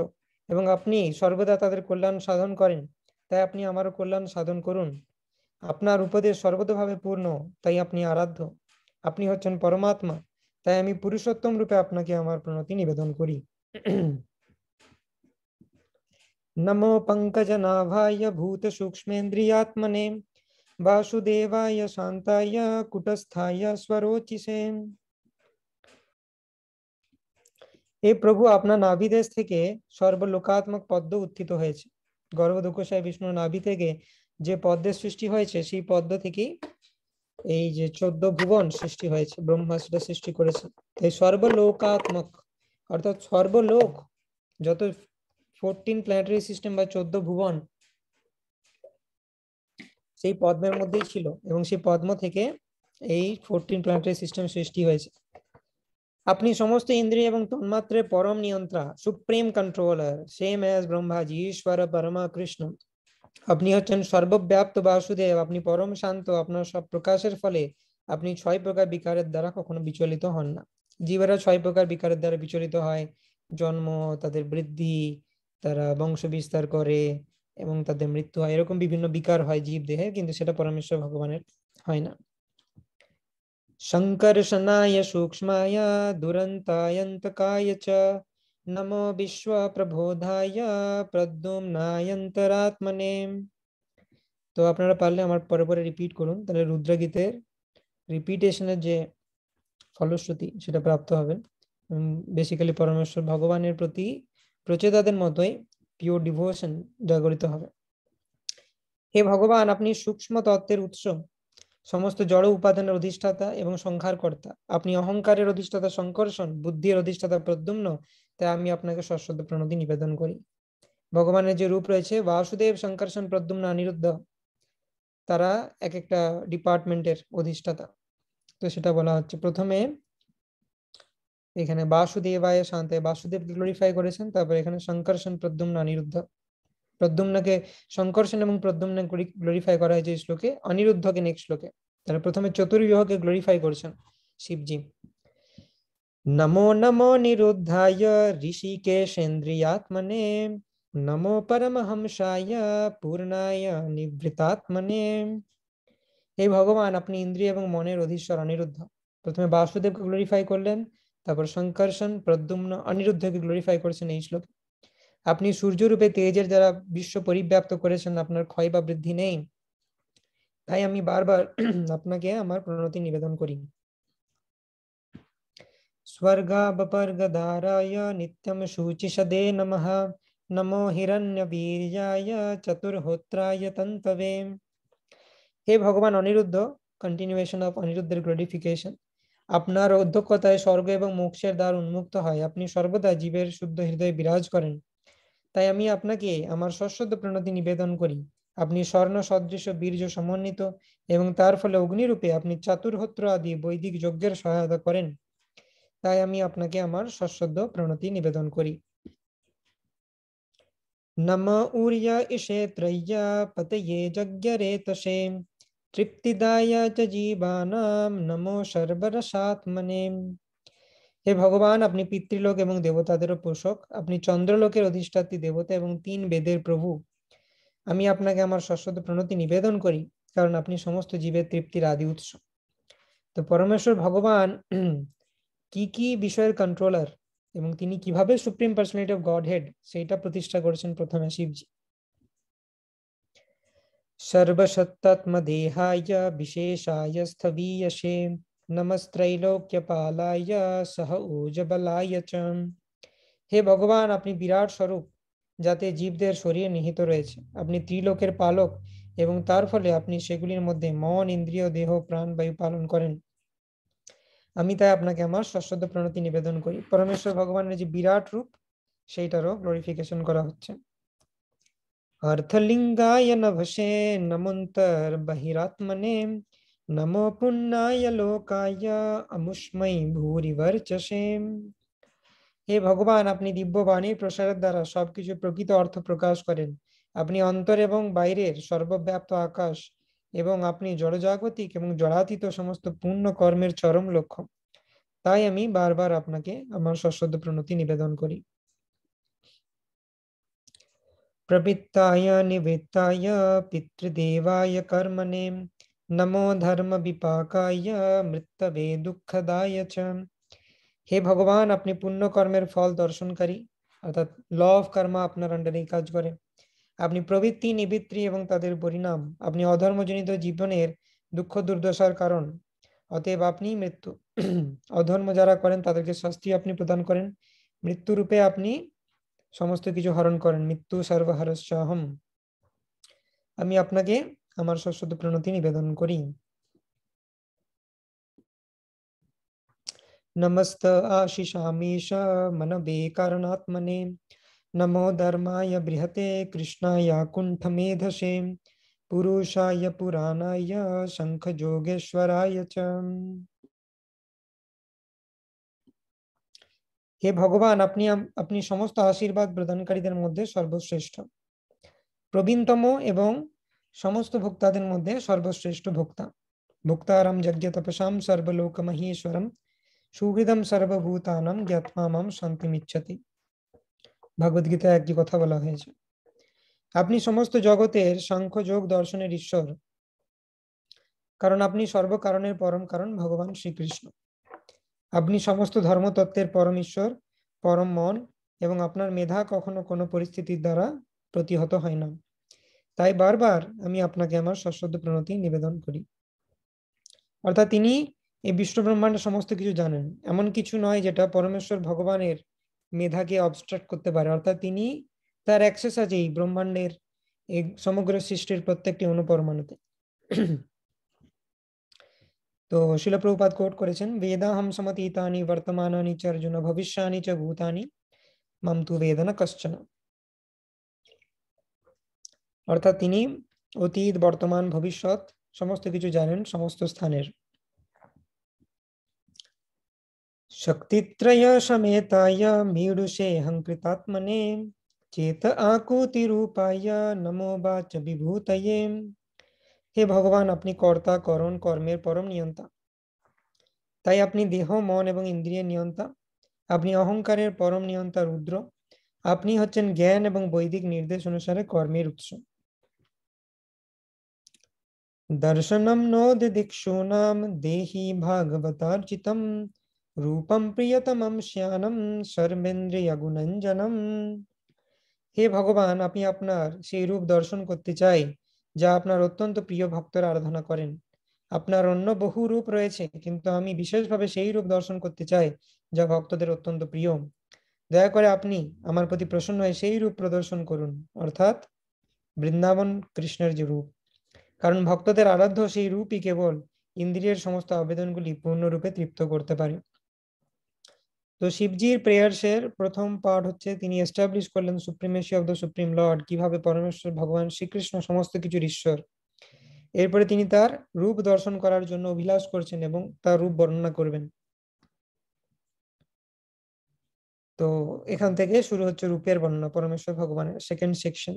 এবং আপনি সর্বদা তাদের কল্যাণ সাধন করেন তাই আপনি আমারও কল্যাণ সাধন করুন আপনার উপদেশ সর্বতভাবে পূর্ণ তাই আপনি আরাধ্য আপনি হচ্ছেন পরমাত্মা তাই আমি পুরুষোত্তম রূপে আপনাকে আমার প্রণতি নিবেদন করি नमो पङ्कजनाभाय भूतसूक्ष्मेन्द्रियात्मने वासुदेवाय शान्ताय कुटस्थाय स्वरोचिसे এ প্রভু আপনার নাভিদেশ থেকে সর্বলোকাত্মক পদ্ম উত্থিত হয়েছে গর্ভ দুঃখসায় বিষ্ণুর নাভি থেকে যে পদ্মের সৃষ্টি হয়েছে সেই পদ্ম থেকেই এই যে চোদ্দ ভুবন সৃষ্টি হয়েছে ব্রহ্মা সৃষ্টি করেছে এই সর্বলোকাত্মক অর্থাৎ সর্বলোক যত ফোরটিন প্ল্যানেটারি সিস্টেম বা চোদ্দ ভুবন সেই পদ্মের মধ্যেই ছিল এবং সেই পদ্ম থেকে এই ফোরটিন প্ল্যানেটারি সিস্টেম সৃষ্টি হয়েছে আপনি সমস্ত ইন্দ্রিয় এবং তন্মাত্রে পরম নিয়ন্ত্রা supreme controller same as Brahmaji ঈশ্বর পরমা কৃষ্ণ আপনি হচ্ছেন সর্বব্যাপ্ত বাসুদেব আপনি পরম শান্ত আপনার সব প্রকাশের ফলে আপনি ছয় প্রকার বিকারের দ্বারা কখনো বিচলিত হন না জীবেরা ছয় প্রকার বিকারের দ্বারা বিচলিত হয় জন্ম তাদের বৃদ্ধি তারা বংশ বিস্তার করে এবং তাদের মৃত্যু হয় এরকম বিভিন্ন বিকার হয় জীব দেহে কিন্তু সেটা পরমেশ্বর ভগবানের হয় না শঙ্কর্ষণায় সূক্ষ্মায় দুরন্তায়ন্তকায় চ নমো বিশ্ব প্রবোধায় নায়ন্তরাত্মনে তো আপনারা পারলে আমার পরে পরে রিপিট করুন তাহলে রুদ্রগীতের রিপিটেশনের যে ফলশ্রুতি সেটা প্রাপ্ত হবে বেসিক্যালি পরমেশ্বর ভগবানের প্রতি প্রচেতাদের মতোই পিওর ডিভোশন জাগরিত হবে হে ভগবান আপনি সূক্ষ্ম তত্ত্বের উৎস সমস্ত জড় উপাদানের অধিষ্ঠাতা এবং সংহার কর্তা আপনি অহংকারের অধিষ্ঠাতা সংকর্ষণ বুদ্ধির অধিষ্ঠাতা প্রদ্যুম্ন তাই আমি আপনাকে সশ্রদ্ধ প্রণতি নিবেদন করি ভগবানের যে রূপ রয়েছে বাসুদেব সংকর্ষণ প্রদ্যুম্ন অনিরুদ্ধ তারা এক একটা ডিপার্টমেন্টের অধিষ্ঠাতা তো সেটা বলা হচ্ছে প্রথমে এখানে বাসুদেবায় শান্তে বাসুদেবকে গ্লোরিফাই করেছেন তারপর এখানে শঙ্কর্ষণ প্রদ্যুম্ন অনিরুদ্ধ প্রদ্যুম্নকে শঙ্কর্ষণ এবং প্রদ্যুম্ন গ্লোরিফাই করা হয়েছে শ্লোকে অনিরুদ্ধকে নেক্সট শ্লোকে তাহলে প্রথমে চতুর্বিহকে গ্লোরিফাই করছেন শিবজি নমো নমো নিরুদ্ধায় ঋষিকেশেন্দ্রিয়াত্মনে নমো পরমহংসায় পূর্ণায় নিভৃতাত্মনে হে ভগবান আপনি ইন্দ্রিয় এবং মনের অধীশ্বর অনিরুদ্ধ প্রথমে বাসুদেবকে গ্লোরিফাই করলেন তারপর সংকর্ষণ প্রদ্যুম্ন অনিরুদ্ধকে গ্লোরিফাই করেছেন এই শ্লোকে আপনি সূর্যরূপে তেজের দ্বারা বিশ্ব পরিব্যাপ্ত করেছেন আপনার ক্ষয় বা বৃদ্ধি নেই তাই আমি বারবার আপনাকে আমার প্রণতি নিবেদন করি স্বর্গাবপর্গধারায় নিত্যম সুচিষদে নমঃ নমো হিরণ্যবীর্যায় চতুর্হোত্রায় তন্তবে হে ভগবান অনিরুদ্ধ কন্টিনিউয়েশন অফ অনিরুদ্ধের গ্লোরিফিকেশন আপনার অধ্যক্ষতায় স্বর্গ এবং মোক্ষের দ্বার উন্মুক্ত হয় আপনি সর্বদা জীবের শুদ্ধ হৃদয়ে বিরাজ করেন তাই আমি আপনাকে আমার সশ্রদ্ধ প্রণতি নিবেদন করি আপনি স্বর্ণ সদৃশ বীর্য সমন্বিত এবং তার ফলে অগ্নিরূপে আপনি চাতুর্হত্র আদি বৈদিক যজ্ঞের সহায়তা করেন তাই আমি আপনাকে আমার সশ্রদ্ধ প্রণতি নিবেদন করি নম উর্যা ইষে ত্রৈয়া পতয়ে যজ্ঞ রে তসে তৃপ্তিদায় চ জীবানাম নমো সর্বরসাত্মনে হে ভগবান আপনি পিতৃলোক এবং দেবতাদেরও পোষক আপনি চন্দ্রলোকের অধিষ্ঠাত্রী দেবতা এবং তিন বেদের প্রভু আমি আপনাকে আমার সশ্রদ্ধ প্রণতি নিবেদন করি কারণ আপনি সমস্ত জীবের তৃপ্তির আদি উৎস তো পরমেশ্বর ভগবান কি কি বিষয়ের কন্ট্রোলার এবং তিনি কিভাবে supreme personality of Godhead সেইটা প্রতিষ্ঠা করেছেন প্রথমে শিবজি सर्वशत्तत्मदेहाय विशेषाय स्थवीयशे নমস্ত্রৈলোক্যপালায় সহ ঊজবলায় চ হে ভগবান আপনি বিরাট স্বরূপ যাতে জীবদের শরীরে নিহিত রয়েছে আপনি ত্রিলোকের পালক এবং তার ফলে আপনি সেগুলির মধ্যে মন ইন্দ্রিয় দেহ প্রাণ বায়ু পালন করেন আমি তাই আপনাকে আমার সশ্রদ্ধ প্রণতি নিবেদন করি পরমেশ্বর ভগবানের যে বিরাট রূপ সেইটারও গ্লোরিফিকেশন করা হচ্ছে अर्थलिङ्गाय नभसे नमोऽन्तर्बहिरात्मने नमो पुण्याय লোকায় অমুষ্মৈ ভূরিবর্চসে হে ভগবান আপনি দিব্য বাণীর প্রসারের দ্বারা সবকিছু প্রকৃত অর্থ প্রকাশ করেন আপনি অন্তর এবং বাইরের সর্বব্যাপ্ত আকাশ এবং আপনি জড়জাগতিক এবং জড়াতীত সমস্ত পূর্ণ কর্মের চরম লক্ষ্য তাই আমি বারবার আপনাকে আমার সশ্রদ্ধ প্রণতি নিবেদন করি प्रवृत्ताय निवृत्ताय पितृदेवाय कर्मणे नमो धर्म विपाकाय मृतवे दुखदाय च हे ভগবান আপনি পুণ্য কর্মের ফল দর্শনকারী অর্থাৎ ল অফ কর্মা আপনার আন্ডারেই কাজ করে আপনি প্রবৃত্তি নিবৃত্তি এবং তাদের পরিণাম আপনি অধর্মজনিত জীবনের দুঃখ দুর্দশার কারণ অতএব আপনি মৃত্যু অধর্ম যারা করেন তাদেরকে শাস্তি আপনি প্রদান করেন মৃত্যুরূপে আপনি সমস্ত কিছু হরণ করেন মৃত্যু সর্বহরস্যাহম আমি আপনাকে আমার শাশ্বত প্রণতি নিবেদন করি नमस्त आशिषामीश मनवे कारणात्मने नमो धर्माय बृहते कृष्णाय कुण्ठमेधसे पुरुषाय पुराणाय शङ्खयोगेश्वराय च হে ভগবান আপনি আপনি সমস্ত আশীর্বাদ প্রদানকারীদের মধ্যে সর্বশ্রেষ্ঠ প্রবীণতম এবং সমস্ত ভোক্তাদের মধ্যে সর্বশ্রেষ্ঠ ভোক্তা ভোক্তারাম যজ্ঞ তপসাম সর্বলোক মহেশ্বরম সুহৃদম সর্বভূতানাম জ্ঞাত্মা মাম শান্তিমিচ্ছতি ভগবদ্গীতায় একটি কথা বলা হয়েছে আপনি সমস্ত জগতের সাংখ্যযোগ দর্শনের ঈশ্বর কারণ আপনি সর্বকারণের পরম কারণ ভগবান শ্রীকৃষ্ণ আপনি সমস্ত ধর্মতত্ত্বের পরমেশ্বর পরম মন এবং আপনার মেধা কখনো কোনো পরিস্থিতির দ্বারা প্রতিহত হয় না তাই বারবার আমি আপনাকে আমার সশ্রদ্ধ প্রণতি নিবেদন করি অর্থাৎ তিনি এই বিশ্বব্রহ্মাণ্ডের সমস্ত কিছু জানেন এমন কিছু নয় যেটা পরমেশ্বর ভগবানের মেধাকে অবস্ট্রাক্ট করতে পারে অর্থাৎ তিনি তার অ্যাক্সেস আছে এই ব্রহ্মাণ্ডের এই সমগ্র সৃষ্টির প্রত্যেকটি অনুপরমাণুতে তো শিলপ্রভুপাত কোট করেছেন বেদাহম সমতীতানি বর্তমানানি চ অর্জুন ভবিষ্যানি চ ভূতানি মাম তু বেদনা কশ্চন অর্থাৎ তিনি অতীত বর্তমান ভবিষ্যৎ সমস্ত কিছু জানেন সমস্ত স্থানের শক্তিত্রয় সমেতায় মিডুষে হংকৃতাত্মনে চেত আকুতি রূপায় নমো বাচ বিভূতয়ে হে ভগবান আপনি কর্তা করণ কর্মের পরম নিয়ন্তা তাই আপনি দেহ মন এবং ইন্দ্রিয়ের নিয়ন্তা আপনি অহংকারের পরম নিয়ন্তা রুদ্র আপনি হচ্ছেন জ্ঞান এবং বৈদিক নির্দেশ অনুসারে কর্মের উৎস দর্শনম নোদ দিক্ষূণাম দেহি ভাগবতার্চিতম রূপম প্রিয়তমম শ্যানম সর্বেন্দ্রিয়গুণঞ্জনম হে ভগবান আপনি আপনার সেই রূপ দর্শন করতে চাই যা আপনার অত্যন্ত প্রিয় ভক্তরা আরাধনা করেন আপনার অন্য বহু রূপ রয়েছে কিন্তু আমি বিশেষভাবে সেই রূপ দর্শন করতে চাই যা ভক্তদের অত্যন্ত প্রিয় দয়া করে আপনি আমার প্রতি প্রসন্ন হয়ে সেই রূপ প্রদর্শন করুন অর্থাৎ বৃন্দাবন কৃষ্ণের যে রূপ কারণ ভক্তদের আরাধ্য সেই রূপই কেবল ইন্দ্রিয়ের সমস্ত আবেদনগুলি পূর্ণরূপে তৃপ্ত করতে পারে তো শিবজির প্রেয়ার্সের প্রথম পার্ট হচ্ছে তিনি এস্টাবলিশ করলেন supremacy of the supreme lord কিভাবে পরমেশ্বর ভগবান শ্রীকৃষ্ণ সমস্ত কিছুর ঈশ্বর এরপরে তিনি তার রূপ দর্শন করার জন্য অভিলাষ করছেন এবং তার রূপ বর্ণনা করবেন তো এখান থেকে শুরু হচ্ছে রূপের বর্ণনা পরমেশ্বর ভগবানের সেকেন্ড সেকশন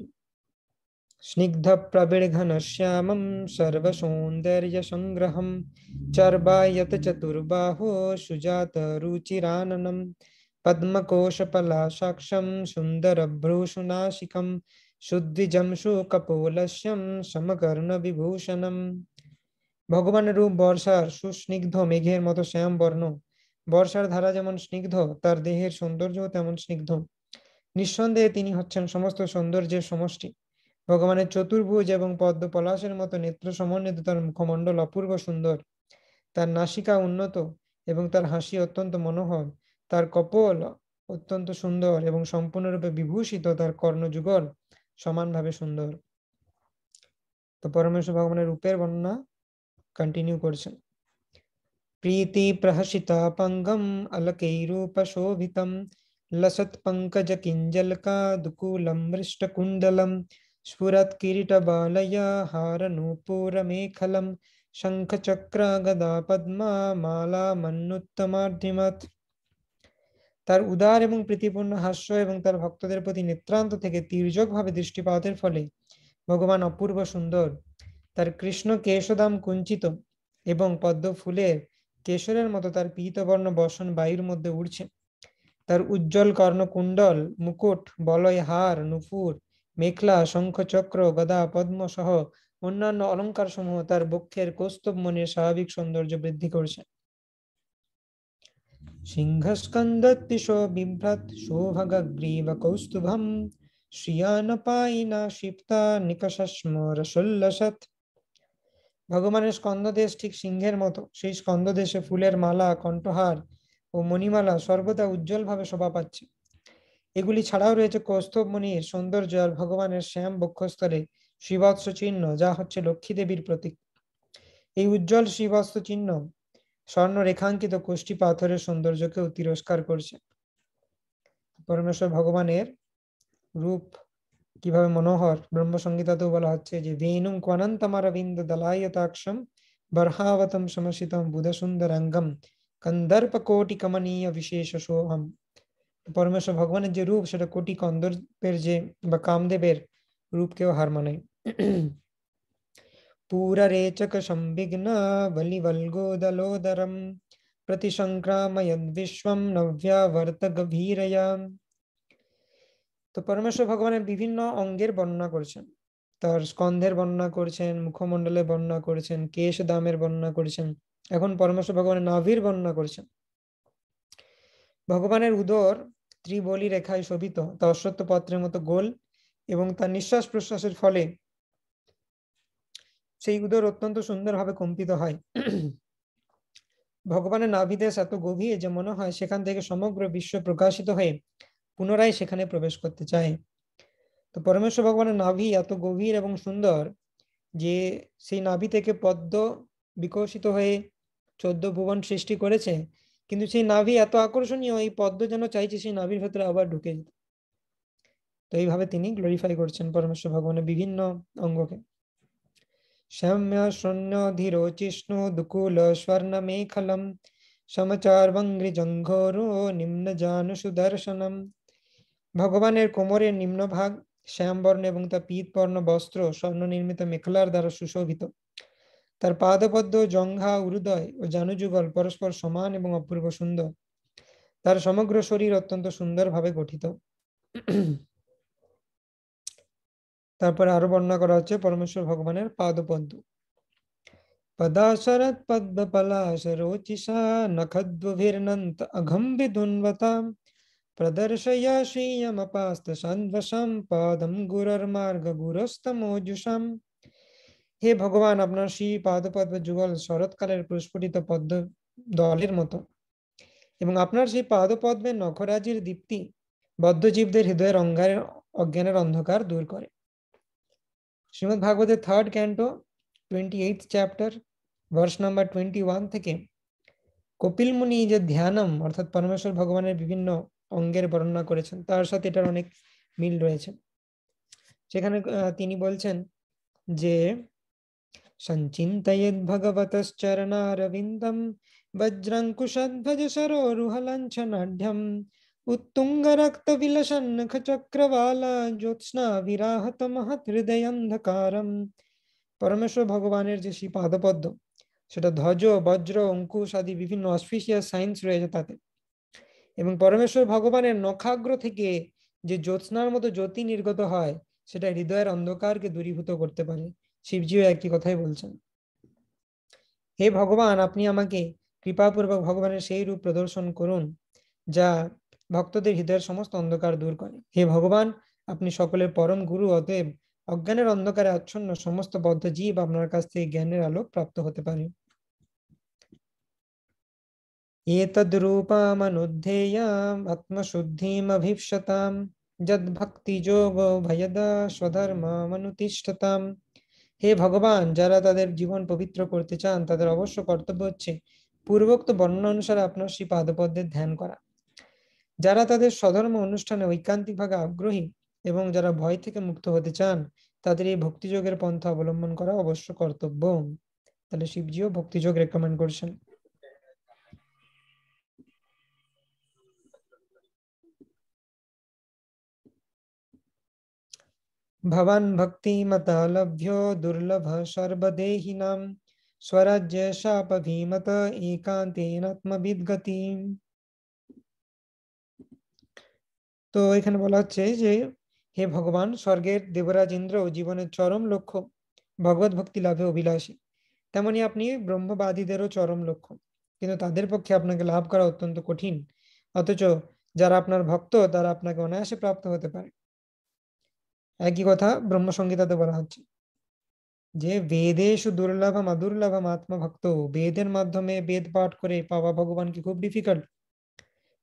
स्निग्धप्रबिर्घनश्यामं सर्वसौन्दर्यसङ्ग्रहं चर्बायत चतुर्बाहो सुजातरुचिराननं पद्मकोशपलाशाक्षं सुन्दरभ्रूषुनाशिकं শুদ্ধিজম শুকপোলশ্যম সমকর্ণ বিভূষণম ভগবান রূপ বর্ষার সুস্নিগ্ধ মেঘের মতো শ্যাম বর্ণ বর্ষার ধারা যেমন স্নিগ্ধ তার দেহের সৌন্দর্য তেমন স্নিগ্ধ নিঃসন্দেহে তিনি হচ্ছেন সমস্ত সৌন্দর্যের সমষ্টি ভগবানের চতুর্ভুজ এবং পদ্ম পলাশের মতো নেত্র সমন্বিত তার মুখমন্ডল অপূর্ব সুন্দর তার নাসিকা উন্নত এবং তার হাসি অত্যন্ত মনোহর তার কপল অত্যন্ত সুন্দর এবং সম্পূর্ণরূপে বিভূষিত তার কর্ণযুগল সমানভাবে সুন্দর তো পরমেশ্বর ভগবানের রূপের বর্ণনা কন্টিনিউ করছেন প্রীতি প্রহসিতা পঙ্গম অলকেই রূপ শোভিতম লসৎ পঙ্কজ কিঞ্জলকা দুকুলম হৃষ্টকুণ্ডলম কুণ্ডলম स्फुरत्किरीटबालया हारनूपुरमेखलं শঙ্খচক্রাগদা পদ্মা মালা মন্নুত্তমার্ধিমত তার উদার এবং প্রীতিপূর্ণ হাস্য এবং তার ভক্তদের প্রতি নেত্রান্ত থেকে তীর্যকভাবে দৃষ্টিপাতের ফলে ভগবান অপূর্ব সুন্দর তার কৃষ্ণ কেশদাম কুঞ্চিত এবং পদ্ম ফুলের কেশরের মতো তার পীতবর্ণ বসন বায়ুর মধ্যে উড়ছে তার উজ্জ্বল কর্ণকুণ্ডল মুকুট বলয় হার নুপুর মেখলা শঙ্খচক্র গদা পদ্ম সহ অন্যান্য অলঙ্কার সমূহ তার বক্ষের কৌস্তব মনির স্বাভাবিক সৌন্দর্য বৃদ্ধি করছে সিংহস্কন্দত্তিশ বিভ্রত শোভগ্রীব কৌস্তুভম শ্রিয়ান পাইনা শিপ্তা নিকষস্ম রসোল্লসত ভগবানের স্কন্দদেশ ঠিক সিংহের মতো সেই স্কন্দদেশে ফুলের মালা কণ্ঠহার ও মণিমালা সর্বদা উজ্জ্বলভাবে শোভা পাচ্ছে এগুলি ছাড়াও রয়েছে কৌস্তব মুনির সৌন্দর্য আর ভগবানের শ্যাম বক্ষস্থলে শ্রীবৎস চিহ্ন যা হচ্ছে লক্ষ্মী দেবীর প্রতীক এই উজ্জ্বল শ্রীবস্ত্র চিহ্ন স্বর্ণ রেখাঙ্কিত কোষ্ঠী পাথরের সৌন্দর্যকে তিরস্কার করছে পরমেশ্বর ভগবানের রূপ কিভাবে মনোহর ব্রহ্মসংগীতাতেও বলা হচ্ছে যে বেণুম কনন্তমারবিন্দ দলায়তাক্ষম বর্হাবতম সমসিতম বুধ সুন্দরাঙ্গম কন্দর্প কোটি কমনীয় বিশেষ সোহম পরমেশ্বর ভগবানের যে রূপ সেটা কোটি কন্দর্পের যে বা কামদেবের রূপকেও হার মানায় पूररेचक প্রতি बलिवल्गोदलोदरम বিশ্বম নব্যা বর্ত গভীরয়া তো পরমেশ্বর ভগবানের বিভিন্ন অঙ্গের বর্ণনা করছেন তার স্কন্ধের বর্ণনা করছেন মুখমণ্ডলের বর্ণনা করছেন কেশ দামের বর্ণনা করছেন এখন পরমেশ্বর ভগবানের নাভির বর্ণনা করছেন ভগবানের উদর ত্রিবলি রেখায় শোভিত তা অশ্বত্থ পত্রের মতো গোল এবং তার নিঃশ্বাস প্রশ্বাসের ফলে সেই উদর অত্যন্ত সুন্দরভাবে কম্পিত হয় ভগবানের নাভিদেশ এত গভীর যে মনে হয় সেখান থেকে সমগ্র বিশ্ব প্রকাশিত হয়ে পুনরায় সেখানে প্রবেশ করতে চায় তো পরমেশ্বর ভগবানের নাভি এত গভীর এবং সুন্দর যে সেই নাভি থেকে পদ্ম বিকশিত হয়ে চোদ্দ ভুবন সৃষ্টি করেছে কিন্তু সেই নাভি এত আকর্ষণীয় এই পদ্ম যেন চাইছে সেই নাভির ভেতরে আবার ঢুকে যেতে তো এইভাবে তিনি গ্লোরিফাই করছেন পরমেশ্বর ভগবানের বিভিন্ন অঙ্গকে শ্যাম্য শূন্য ধীর চিষ্ণু দুকুল স্বর্ণ মেখলম সমচারবঙ্গ্রি জঙ্ঘর নিম্ন জান সুদর্শনম ভগবানের কোমরের নিম্নভাগ শ্যামবর্ণ এবং তা পীতবর্ণ বস্ত্র স্বর্ণ নির্মিত মেখলার দ্বারা সুশোভিত তার পাদপদ্ম জঙ্ঘা হৃদয় ও জানুযুগল পরস্পর সমান এবং অপূর্ব সুন্দর তার সমগ্র শরীর অত্যন্ত সুন্দরভাবে গঠিত তারপরে আরো বর্ণনা করা হচ্ছে পরমেশ্বর ভগবানের পাদপদ্ম পদাশরৎ পদ্ম পলাশ রোচিষা নখদ্ভির্নন্ত অঘম বিধুন্বতাম প্রদর্শয়া শ্রিয়মপাস্ত সন্ধ্বসাম পাদম গুরস্ত গুরস্তমোজুষাম হে ভগবান আপনার শ্রী পাদপদ্ম যুগল শরৎকালের প্রস্ফুটিত পদ্ম দলের মতো এবং আপনার সেই পাদপদ্মের নখরাজির দীপ্তি বদ্ধজীবদের হৃদয়ের অঙ্গারের অজ্ঞানের অন্ধকার দূর করে শ্রীমদ ভাগবতের third canto twenty eight chapter verse number twenty one থেকে কপিল মুনি যে ধ্যানম অর্থাৎ পরমেশ্বর ভগবানের বিভিন্ন অঙ্গের বর্ণনা করেছেন তার সাথে এটার অনেক মিল রয়েছে সেখানে তিনি বলছেন যে सञ्चिन्तयद्भगवतश्चरणारविन्दं वज्रङ्कुशध्वजसरोरुहलञ्छनाढ्यम् উত্তুঙ্গরক্তবিলসন্নখচক্রবালা জ্যোৎস্না বিরাহত মহৃদয়ন্ধকারম পরমেশ্বর ভগবানের যে সেই পাদপদ্ম সেটা ধ্বজ বজ্র অঙ্কুশ আদি বিভিন্ন অস্ফিসিয়াস সাইন্স রয়েছে তাতে এবং পরমেশ্বর ভগবানের নখাগ্র থেকে যে জ্যোৎস্নার মতো জ্যোতি নির্গত হয় সেটা হৃদয়ের অন্ধকারকে দূরীভূত করতে পারে শিবজিও একই কথাই বলছেন হে ভগবান আপনি আমাকে কৃপাপূর্বক ভগবানের সেই রূপ প্রদর্শন করুন যা ভক্তদের হৃদয়ের সমস্ত অন্ধকার দূর করে হে ভগবান আপনি সকলের পরম গুরু অতএব অজ্ঞানের অন্ধকারে আচ্ছন্ন সমস্ত বদ্ধ জীব আপনার কাছ থেকে জ্ঞানের আলো প্রাপ্ত হতে পারে এতদ্রূপামনুদ্ধেয়াম আত্মশুদ্ধিম অভীপ্সতাম যদ্ভক্তিযোগো ভয়দা স্বধর্মামনুতিষ্ঠতাম হে ভগবান যারা তাদের জীবন পবিত্র করতে চান তাদের অবশ্য কর্তব্য হচ্ছে পূর্বোক্ত বর্ণনা অনুসারে আপনার শ্রী পাদপদ্মের ধ্যান করা যারা তাদের সধর্ম অনুষ্ঠানে ঐকান্তিকভাবে আগ্রহী এবং যারা ভয় থেকে মুক্ত হতে চান তাদের এই ভক্তিযোগের পন্থা অবলম্বন করা অবশ্য কর্তব্য তাহলে শিবজিও ভক্তিযোগ রেকমেন্ড করছেন ভবান भवान् भक्तिमतः लभ्यो दुर्लभः सर्वदेहिनां स्वराज्यशापभीमत एकान्तेनात्मविद्गतिम् তো এখানে বলা হচ্ছে যে হে ভগবান স্বর্গের দেবরাজ ইন্দ্র জীবনের চরম লক্ষ্য ভগবত ভক্তি লাভে অভিলাষী তেমনি আপনি ব্রহ্মবাদীদেরও চরম লক্ষ্য কিন্তু তাদের পক্ষে আপনাকে লাভ করা অত্যন্ত কঠিন অথচ যারা আপনার ভক্ত তারা আপনাকে অনায়াসে প্রাপ্ত হতে পারে একই কথা ব্রহ্মসংগীতাতে বলা হচ্ছে যে বেদেশ দুর্লভম আদুর্লভম আত্মভক্ত বেদের মাধ্যমে বেদ পাঠ করে পাওয়া ভগবানকে খুব ডিফিকাল্ট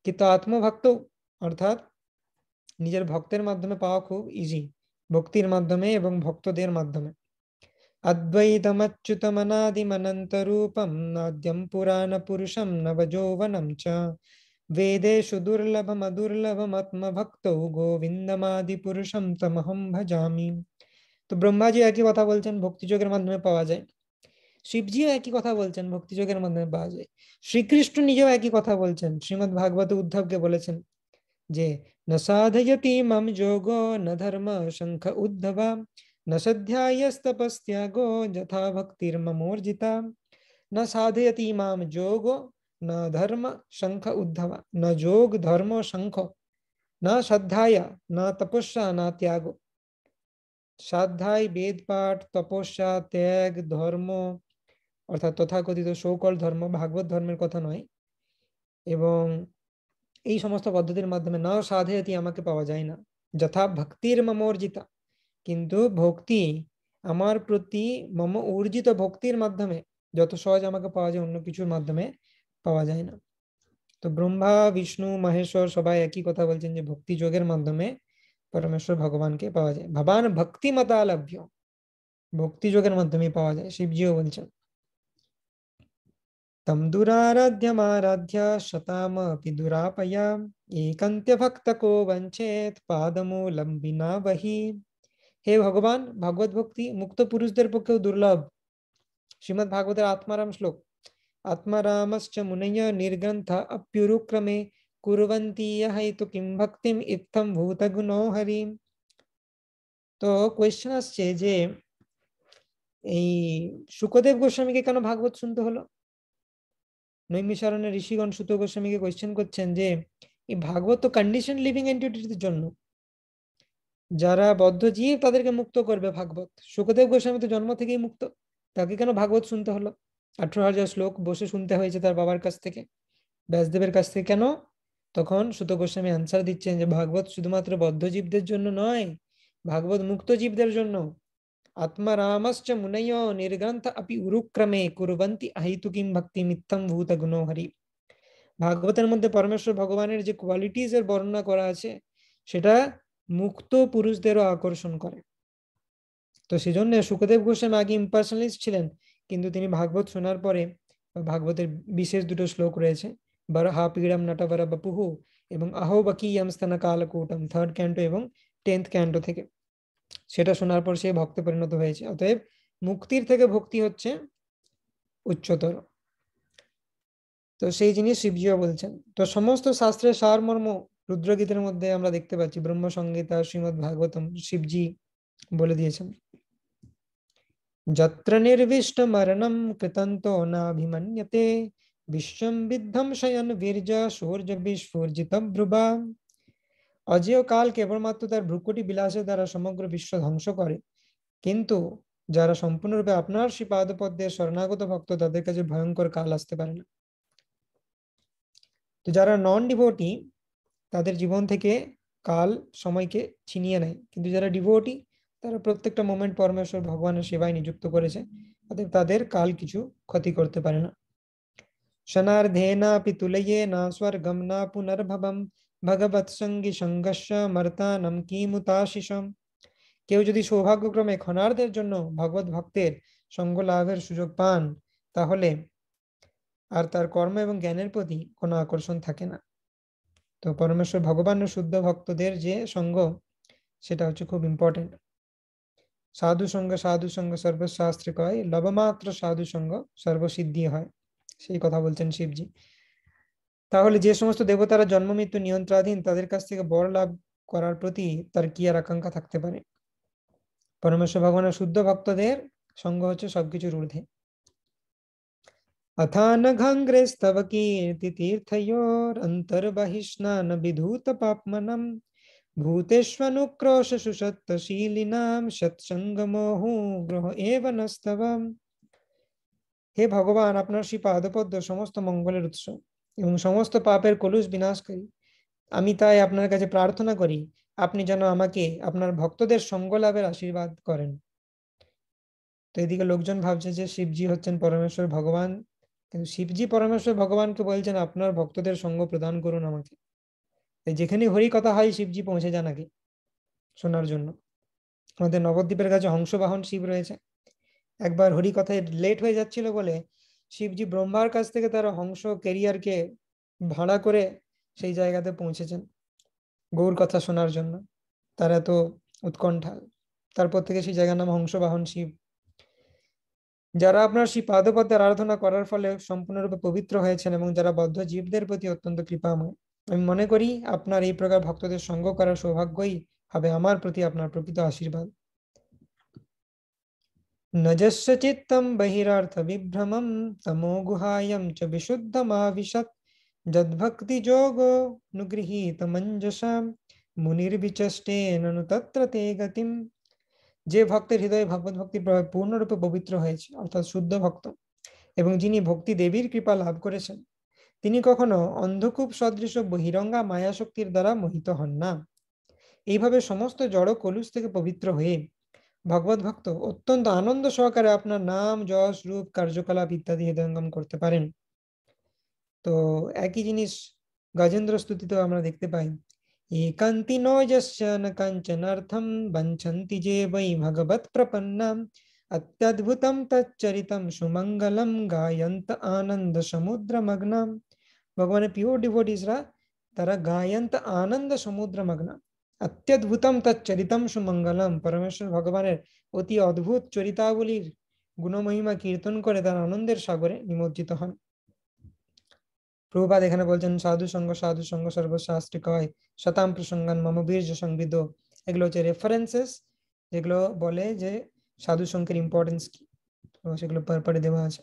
কিন্তু আত্মভক্ত অর্থাৎ নিজের ভক্তের মাধ্যমে পাওয়া খুব ইজি ভক্তির মাধ্যমে এবং ভক্তদের মাধ্যমে অদ্বৈতমচ্যুতমনাদিমনন্তরূপম নাদ্যম পুরাণ পুরুষম নবযৌবনম চ वेदेषु দুর্লভমদুর্লভমাত্মভক্ত গোবিন্দমাদিপুরুষম তমহম ভজামি তো ব্রহ্মাজি একই কথা বলছেন ভক্তিযোগের মাধ্যমে পাওয়া যায় শিবজিও একই কথা বলছেন ভক্তিযোগের মাধ্যমে পাওয়া যায় শ্রীকৃষ্ণ নিজেও একই কথা বলছেন শ্রীমদ ভাগবত উদ্ধবকে বলেছেন যে ন সাধয়তি মম যোগ ন ধর্ম শঙ্খ উদ্ধবা ন সধ্যায়স্তপস্ত্যাগো যথা ভক্তির মমোর্জিতা ন সাধয়তি মাম যোগ न धर्म शंख उद्धव न जोग धर्म शंख न श्रद्धाय न तपस्या न ত্যাগ শ্রাদ্ধায় বেদ পাঠ তপস্যা ত্যাগ ধর্ম অর্থাৎ তথাকথিত সকল ধর্ম ভাগবত ধর্মের কথা নয় এবং এই সমস্ত পদ্ধতির মাধ্যমে না সাধেতি আমাকে পাওয়া যায় না যথা ভক্তির মম অর্জিতা কিন্তু ভক্তি আমার প্রতি মম অর্জিত ভক্তির মাধ্যমে যত সহজ আমাকে পাওয়া যায় অন্য কিছুর মাধ্যমে পাওয়া যায় না তো ব্রহ্মা বিষ্ণু মহেশ্বর সবাই একই কথা বলছেন যে ভক্তি যোগের মাধ্যমে পরমেশ্বর ভগবানকে পাওয়া যায় ভগবান ভক্তি মতালভ্য ভক্তি যোগের মাধ্যমে পাওয়া যায় শিবজিও বলছেন তম দুরারাধ্যমারাধ্য শতাম অপি দুরাপয়া একান্ত্য ভক্ত কো বঞ্চেত পাদমূলম বিনা বহি হে ভগবান ভাগবত ভক্তি মুক্ত পুরুষদের পক্ষেও দুর্লভ শ্রীমদ ভাগবতের আত্মারাম শ্লোক आत्मरामश्च मुनय निर्ग्रन्थ अप्युरुक्रमे कुर्वन्ति यहैतु किं ভক্তিম ইত্থম ভূতগুণ হরিম তো আসছে যে এই সুখদেব গোস্বামীকে কেন ভাগবত শুনতে হলো নৈমিশারণের ঋষিগণ সুত গোস্বামীকে কোয়েশ্চেন করছেন যে এই ভাগবত তো কন্ডিশন লিভিং এন্টিটির জন্য যারা বদ্ধ জীব তাদেরকে মুক্ত করবে ভাগবত সুকদেব গোস্বামী তো জন্ম থেকেই মুক্ত তাকে কেন ভাগবত শুনতে হলো আঠারো হাজার শ্লোক বসে শুনতে হয়েছে তার বাবার কাছ থেকে ব্যাসদেবের কাছ থেকে কেন তখন সুত গোস্বামী আনসার দিচ্ছেন যে ভাগবত শুধুমাত্র বদ্ধজীবদের জন্য নয় ভাগবত মুক্ত জীবদের জন্য আত্মারামশ্চ মুনয় নির্গ্রন্থ আপি উরুক্রমে কুরবন্তি আহিতুকিম ভক্তি মিথ্যম ভূত গুণহরি ভাগবতের মধ্যে পরমেশ্বর ভগবানের যে কোয়ালিটিস এর বর্ণনা করা আছে সেটা মুক্ত পুরুষদেরও আকর্ষণ করে তো সেজন্য সুখদেব গোস্বামী আগে ইম্পার্সোনালিস্ট ছিলেন কিন্তু তিনি ভাগবত শোনার পরে ভাগবতের বিশেষ দুটো শ্লোক রয়েছে বরহা নাটা নটবর বপুহু এবং আহো বকিয়ম স্তন কালকূটম থার্ড ক্যান্টো এবং টেন্থ ক্যান্টো থেকে সেটা শোনার পর সে ভক্তে পরিণত হয়েছে অতএব মুক্তির থেকে ভক্তি হচ্ছে উচ্চতর তো সেই জিনিস শিবজিও বলছেন তো সমস্ত শাস্ত্রের সারমর্ম রুদ্রগীতের মধ্যে আমরা দেখতে পাচ্ছি ব্রহ্মসংগীতা শ্রীমদ ভাগবতম শিবজি বলে দিয়েছেন যত্র নির্দিষ্ট মরণম কৃতন্তো নাভিমন্যতে বিশ্বম বিদ্ধম শয়ন বীর্য সূর্য বিস্ফূর্জিত ব্রুবা অজেয় কাল কেবলমাত্র তার ভ্রুকুটি বিলাসের দ্বারা সমগ্র বিশ্ব ধ্বংস করে কিন্তু যারা সম্পূর্ণরূপে আপনার শ্রী পাদপদ্মে শরণাগত ভক্ত তাদের কাছে ভয়ঙ্কর কাল আসতে পারে না তো যারা নন ডিভোটি তাদের জীবন থেকে কাল সময়কে ছিনিয়ে নেয় কিন্তু যারা ডিভোটি তারা প্রত্যেকটা মোমেন্ট পরমেশ্বর ভগবানের সেবায় নিযুক্ত করেছে অতএব তাদের কাল কিছু ক্ষতি করতে পারে না শনার্ধেনাপি না স্বর্গম না পুনর্ভবম ভগবৎসঙ্গী সংঘর্ষ মর্তানম মুতাশিসম কেউ যদি সৌভাগ্যক্রমে ক্ষণার্ধের জন্য ভগবত ভক্তের সঙ্গ লাভের সুযোগ পান তাহলে আর তার কর্ম এবং জ্ঞানের প্রতি কোনো আকর্ষণ থাকে না তো পরমেশ্বর ভগবানের শুদ্ধ ভক্তদের যে সঙ্গ সেটা হচ্ছে খুব ইম্পর্টেন্ট साधु संघ साधु संघ सर्व शास्त्र काय लभ मात्र साधु संघ सर्व सिद्धि है से ही কথা বলছেন শিবজি তাহলে যে সমস্ত দেবতারা জন্ম মৃত্যু নিয়ন্ত্রণাধীন তাদের কাছ থেকে বড় লাভ করার প্রতি তর্কীয় আকাঙ্ক্ষা থাকতে পারে পরমেশ্বর ভগবানের শুদ্ধ ভক্তদের সংঘ হচ্ছে সবকিছু রুধে অথানঘং গ্রেস্তবকী তীর্থয়োর অন্তর বহি स्नान विधूत पापमनम ভূতেষ্বনুক্রোশসুসত্তশীলিনাম সৎসঙ্গমহু গ্রহ এব নস্তবম হে ভগবান আপনার শ্রী পাদপদ্ম সমস্ত মঙ্গলের উৎস এবং সমস্ত পাপের কলুষ বিনাশ করি আমি তাই আপনার কাছে প্রার্থনা করি আপনি যেন আমাকে আপনার ভক্তদের সঙ্গ লাভের আশীর্বাদ করেন তো এদিকে লোকজন ভাবছে যে শিবজি হচ্ছেন পরমেশ্বর ভগবান কিন্তু শিবজি পরমেশ্বর ভগবানকে বলছেন আপনার ভক্তদের সঙ্গ প্রদান করুন আমাকে যেখানে হরি কথা হয় শিবজি পৌঁছে যান আগে শোনার জন্য আমাদের নবদ্বীপের কাছে হংসবাহন শিব রয়েছে একবার হরি কথায় লেট হয়ে যাচ্ছিল বলে শিবজি ব্রহ্মার কাছ থেকে তারা হংস কেরিয়ারকে ভাড়া করে সেই জায়গাতে পৌঁছেছেন গৌর কথা শোনার জন্য তারা এত উৎকণ্ঠা তারপর থেকে সেই জায়গার নাম হংসবাহন শিব যারা আপনার সেই পাদপদের আরাধনা করার ফলে সম্পূর্ণরূপে পবিত্র হয়েছেন এবং যারা বদ্ধ জীবদের প্রতি অত্যন্ত কৃপাময় আমি মনে করি আপনার এই প্রকার ভক্তদের সঙ্গ করার সৌভাগ্যই হবে আমার প্রতি আপনার প্রকৃত আশীর্বাদ নজস্য চিত্তম বহিরার্থ বিভ্রমম তমো গুহায়ম চ বিশুদ্ধমাভিষৎ যদ্ভক্তি যোগ নুগৃহীত মঞ্জসা ননু তত্র তে গতিম যে ভক্তের হৃদয়ে ভগবত ভক্তি পূর্ণরূপে পবিত্র হয়েছে অর্থাৎ শুদ্ধ ভক্ত এবং যিনি ভক্তি দেবীর কৃপা লাভ করেছেন তিনি কখনো অন্ধকূপ সদৃশ বহিরঙ্গা মায়াশক্তির দ্বারা মোহিত হন না এইভাবে সমস্ত জড় কলুষ থেকে পবিত্র হয়ে ভগবত ভক্ত অত্যন্ত আনন্দ সহকারে আপনার নাম যশ রূপ কার্যকলাপ ইত্যাদি হৃদয়ঙ্গম করতে পারেন তো একই জিনিস গজেন্দ্র স্তুতিতেও আমরা দেখতে পাই একান্তি নয়জন কাঞ্চনার্থম বঞ্চন্তি যে বৈ ভগবত প্রপন্নাম অত্যদ্ভুতম তচ্চরিতম সুমঙ্গলম গায়ন্ত আনন্দ সমুদ্রমগ্নম ভগবানের পিওর ডিভোটিসরা তারা গায়ন্ত আনন্দ সমুদ্র সমুদ্রমগ্ন অত্যদ্ভুতম চরিতাম সুমঙ্গলম পরমেশ্বর ভগবানের অতি অদ্ভুত চরিতাবলীর গুণমহিমা কীর্তন করে তার আনন্দের সাগরে নিমজ্জিত হন প্রভুপাত এখানে বলছেন সাধু সঙ্গ সাধু সঙ্গ সর্বশাস্ত্রী কয় শতাম প্রসঙ্গান মমবীর্য সংবিদ এগুলো হচ্ছে রেফারেন্সেস যেগুলো বলে যে সাধু সঙ্গের ইম্পর্টেন্স কি তো সেগুলো পরে দেওয়া আছে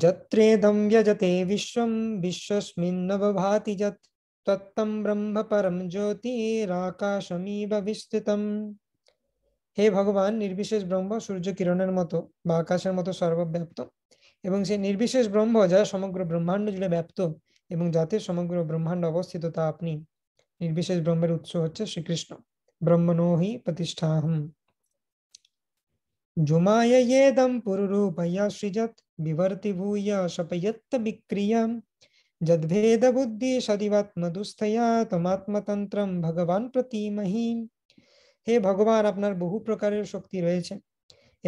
जत्रेदम व्यजते विश्व विश्वस्मति जत्म ब्रह्म परम ज्योतिराकाशमीव विस्तृत हे भगवान निर्विशेष ब्रह्म सूर्य किरण मत आकाशर मत सर्वव्याप्त से निर्विशेष ब्रह्म जहा समग्र ब्रह्मांड जुड़े व्याप्त जाते समग्र ब्रह्मांड अवस्थित ता अपनी निर्विशेष ब्रह्म उत्स हे श्रीकृष्ण ब्रह्म नो ही प्रतिष्ठा जुमा येदम पुरूपया सृजत विवर्तिभूय যদ্ভেদ বুদ্ধি সদিবাত্ম দুস্থয়া তমাত্মতন্ত্র ভগবান প্রতিমহি হে ভগবান আপনার বহু প্রকারের শক্তি রয়েছে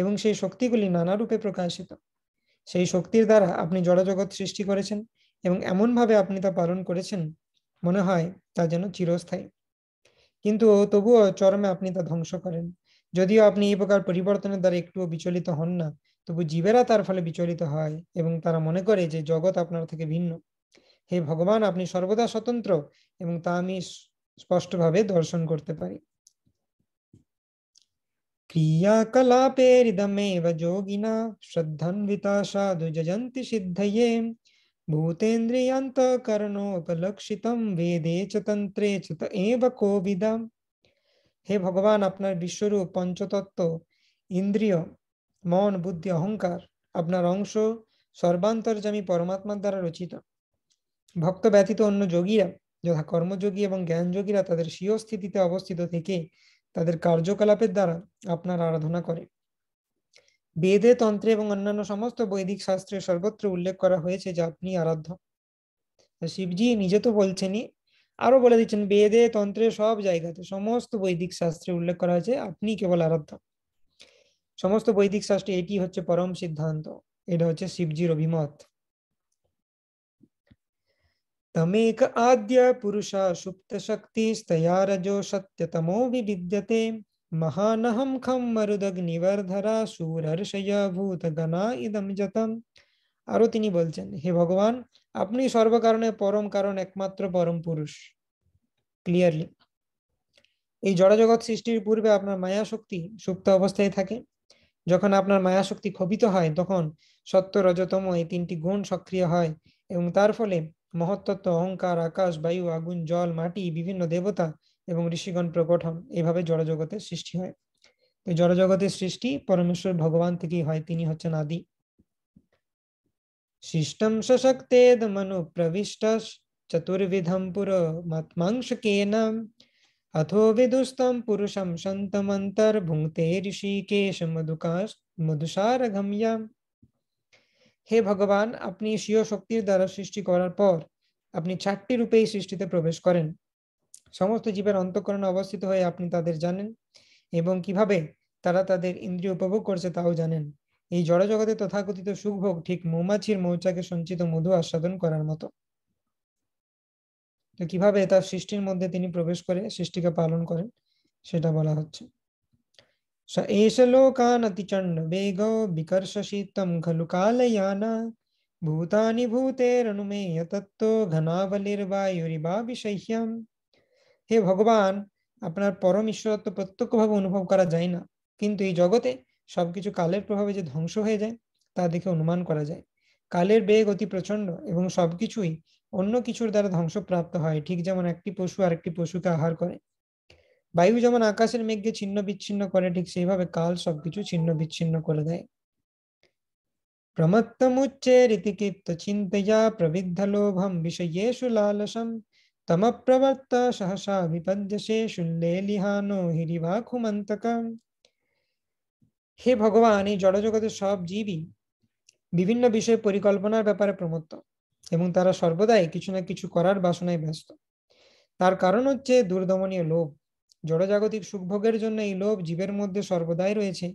এবং সেই শক্তিগুলি নানা রূপে প্রকাশিত সেই শক্তির দ্বারা আপনি জড়জগৎ সৃষ্টি করেছেন এবং এমনভাবে আপনি তা পালন করেছেন মনে হয় তা যেন চিরস্থায়ী কিন্তু তবুও চরমে আপনি তা ধ্বংস করেন যদিও আপনি এই প্রকার পরিবর্তনের দ্বারা একটুও বিচলিত হন না তবু জীবেরা তার ফলে বিচলিত হয় এবং তারা মনে করে যে জগৎ আপনার থেকে ভিন্ন হে ভগবান আপনি সর্বদা স্বতন্ত্র এবং তা আমি স্পষ্টভাবে দর্শন করতে পারি ক্রিয়াকলাপেরিদমেব যোগিনা শ্রদ্ধান্বিতা সাধু যজন্তি সিদ্ধয়ে ভূতেন্দ্রিয়ান্তকরণোপলক্ষিতম বেদে চ তন্ত্রে চ এব কোবিদম হে ভগবান আপনার বিশ্বরূপ পঞ্চতত্ত্ব ইন্দ্রিয় মন বুদ্ধি অহংকার আপনার অংশ সর্বান্তর্জামী পরমাত্মার দ্বারা রচিত ভক্ত ব্যতীত অন্য যোগীরা যথা কর্মযোগী এবং জ্ঞানযোগীরা তাদের স্বীয় স্থিতিতে অবস্থিত থেকে তাদের কার্যকলাপের দ্বারা আপনার আরাধনা করে বেদে তন্ত্রে এবং অন্যান্য সমস্ত বৈদিক শাস্ত্রে সর্বত্র উল্লেখ করা হয়েছে যে আপনি আরাধ্য শিবজি নিজে তো বলছেনই আরো বলে দিচ্ছেন বেদে তন্ত্রে সব জায়গাতে সমস্ত বৈদিক শাস্ত্রে উল্লেখ করা হয়েছে আপনি কেবল আরাধ্য সমস্ত বৈদিক শাস্ত্রে এটি হচ্ছে পরম সিদ্ধান্ত এটা হচ্ছে শিবজির অভিমত তমেক আদ্য পুরুষা সুপ্ত শক্তি স্তয়া সত্যতম বিদ্যতে বিবিদ্যতে মহানহম খম সুরর্ষয সুরর্ষয়া ভূতগণা ইদম জতম আরো তিনি বলছেন হে ভগবান আপনি সর্বকারণে পরম কারণ একমাত্র পরম পুরুষ ক্লিয়ারলি এই জড়জগৎ সৃষ্টির পূর্বে আপনার মায়া শক্তি সুপ্ত অবস্থায় থাকে যখন আপনার মায়াশক্তি ক্ষোভিত হয় তখন সত্য রজতম এই তিনটি গুণ সক্রিয় হয় এবং তার ফলে মহত্তত্ত্ব অহংকার আকাশ বায়ু আগুন জল মাটি বিভিন্ন দেবতা এবং ঋষিগণ প্রকট হন এভাবে জড়জগতের সৃষ্টি হয় তো জড়জগতের সৃষ্টি পরমেশ্বর ভগবান থেকেই হয় তিনি হচ্ছেন আদি সৃষ্টম সশক্তেদ মনু প্রবিষ্ট চতুর্বিধম পুর মাত্মাংশ কে নাম अथो विदुस्तं पुरुषं सन्तमन्तर्भुङ्क्ते ঋষিকেশ মধুকাশ মধুসারগম্যাম হে ভগবান আপনি স্বীয় শক্তির দ্বারা সৃষ্টি করার পর আপনি চারটি রূপেই সৃষ্টিতে প্রবেশ করেন সমস্ত জীবের অন্তঃকরণে অবস্থিত হয়ে আপনি তাদের জানেন এবং কিভাবে তারা তাদের ইন্দ্রিয় উপভোগ করছে তাও জানেন এই জড়জগতে তথাকথিত সুখভোগ ঠিক মৌমাছির মৌচাকে সঞ্চিত মধু আস্বাদন করার মতো তো কিভাবে তার সৃষ্টির মধ্যে তিনি প্রবেশ করে সৃষ্টিকে পালন করেন সেটা বলা হচ্ছে স এষ লোকানতিচণ্ড বেগ বিকর্ষ খলু কালয়ানা ভূতানি ভূতেরণুমেয় তত্ত্ব ঘনাবলির বায়ুরিবা বিষহ্যাম হে ভগবান আপনার পরম ঈশ্বরত্ব প্রত্যক্ষভাবে অনুভব করা যায় না কিন্তু এই জগতে সবকিছু কালের প্রভাবে যে ধ্বংস হয়ে যায় তা দেখে অনুমান করা যায় কালের বেগ অতি প্রচণ্ড এবং সবকিছুই অন্য কিছুর দ্বারা ধ্বংসপ্রাপ্ত হয় ঠিক যেমন একটি পশু আরেকটি পশুকে আহার করে বায়ু যেমন আকাশের মেঘকে ছিন্ন বিচ্ছিন্ন করে ঠিক সেইভাবে কাল সবকিছু ছিন্ন বিচ্ছিন্ন করে দেয় প্রমত্তমুচ্চে রীতিকিপ্ত চিন্তয়া প্রবৃদ্ধ লোভম বিষয়েশু লালসম তম প্রবর্ত সহসা বিপদ্যসে শুল্লে লিহানো হিরিভা খুমন্তকম হে ভগবান এই জড়জগতের সব জীবই বিভিন্ন বিষয়ে পরিকল্পনার ব্যাপারে প্রমত্ত এবং তারা সর্বদাই কিছু না কিছু করার বাসনায় ব্যস্ত তার কারণ হচ্ছে দুর্দমনীয় লোভ জড়জাগতিক সুখভোগের জন্য এই লোভ জীবের মধ্যে সর্বদাই রয়েছে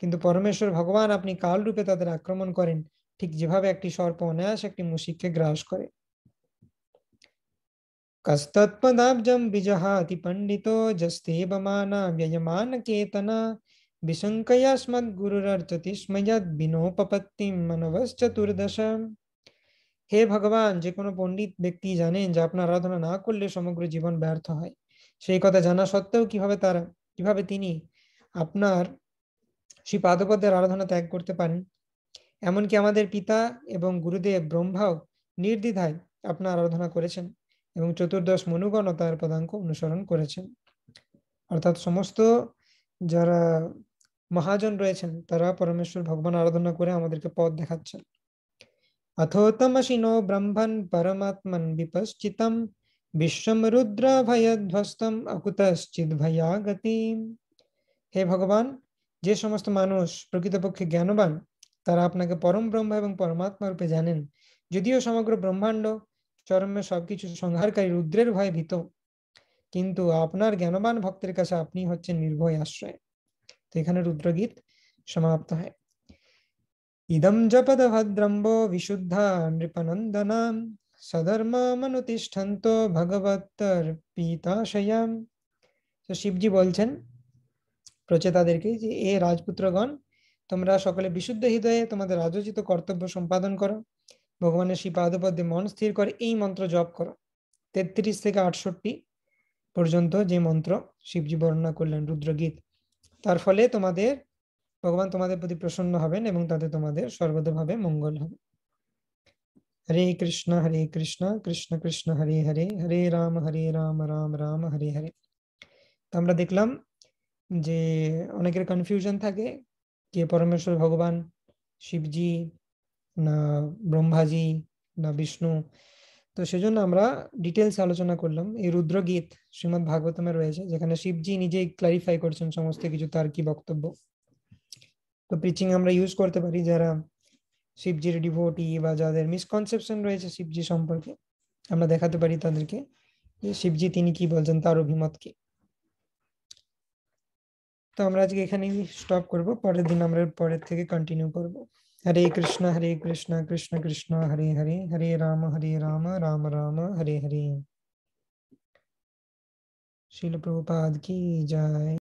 কিন্তু পরমেশ্বর ভগবান আপনি কাল রূপে তাদের আক্রমণ করেন ঠিক যেভাবে একটি সর্প অনায়াস একটি মুশিককে গ্রাস করে কস্তৎপদাব্জম বিজহাতি পণ্ডিত জস্তেবমানা ব্যয়মান কেতনা বিশঙ্কয়াস্মদ্গুরুরর্চতি স্ময়দ্ বিনোপপত্তিম মনবশ্চতুর্দশাম হে ভগবান যে কোনো পণ্ডিত ব্যক্তি জানেন যে আপনার আরাধনা না করলে সমগ্র জীবন ব্যর্থ হয় সেই কথা জানা সত্ত্বেও কিভাবে তারা কিভাবে তিনি আপনার শ্রী পাদপদের আরাধনা ত্যাগ করতে পারেন এমনকি আমাদের পিতা এবং গুরুদেব ব্রহ্মাও নির্দ্বিধায় আপনার আরাধনা করেছেন এবং চতুর্দশ মনুগণ তার পদাঙ্ক অনুসরণ করেছেন অর্থাৎ সমস্ত যারা মহাজন রয়েছেন তারা পরমেশ্বর ভগবান আরাধনা করে আমাদেরকে পথ দেখাচ্ছেন अथोतमशिनो ब्रह्मन् परमात्मन् विपश्चितं विश्वम रुद्रभयध्वस्तम অকুতশ্চিদ্ভয়া গতিম হে ভগবান যে সমস্ত মানুষ প্রকৃতপক্ষে জ্ঞানবান তারা আপনাকে পরম ব্রহ্ম এবং পরমাত্মা রূপে জানেন যদিও সমগ্র ব্রহ্মাণ্ড চরমে সবকিছু সংহারকারী রুদ্রের ভয়ে ভীত কিন্তু আপনার জ্ঞানবান ভক্তের কাছে আপনি হচ্ছেন নির্ভয় আশ্রয় তো এখানে রুদ্রগীত সমাপ্ত হয় জপদ इदं বিশুদ্ধা विशुद्धा नृपनन्दनां সধর্মামনুতিষ্ঠন্ত ভগবত্তর পিতাশয়াম তো শিবজি বলছেন প্রচেতাদেরকে যে এ রাজপুত্রগণ তোমরা সকলে বিশুদ্ধ হৃদয়ে তোমাদের রাজোচিত কর্তব্য সম্পাদন করো ভগবানের শ্রীপাদপদ্মে মন স্থির করে এই মন্ত্র জপ করো তেত্রিশ থেকে আটষট্টি পর্যন্ত যে মন্ত্র শিবজি বর্ণনা করলেন রুদ্রগীত তার ফলে তোমাদের ভগবান তোমাদের প্রতি প্রসন্ন হবেন এবং তাতে তোমাদের সর্বদাভাবে মঙ্গল হবে হরে কৃষ্ণ হরে কৃষ্ণ কৃষ্ণ কৃষ্ণ হরে হরে হরে রাম হরে রাম রাম রাম হরে হরে আমরা দেখলাম যে অনেকের কনফিউশন থাকে কে পরমেশ্বর ভগবান শিবজি না ব্রহ্মাজি না বিষ্ণু তো সেজন্য আমরা ডিটেলস আলোচনা করলাম এই রুদ্রগীত শ্রীমদ ভাগবতমে রয়েছে যেখানে শিবজি নিজেই ক্লারিফাই করছেন সমস্ত কিছু তার কি বক্তব্য তো পিচিং আমরা ইউজ করতে পারি যারা শিবজি রিডিফোটি বা যাদের মিসকনসেপশন রয়েছে শিবজি সম্পর্কে আমরা দেখাতে পারি তাদেরকে যে শিবজি তিনি কি বলতেন তার অভিমতকে তো আমরা আজকে এখানেই স্টপ করব পরের দিন আমরা পরের থেকে কন্টিনিউ করবHare Krishna Hare Krishna Krishna Krishna Hare Hare Hare Rama Hare Rama Rama Rama Hare Hare শীলপ্রবাদ কি জয়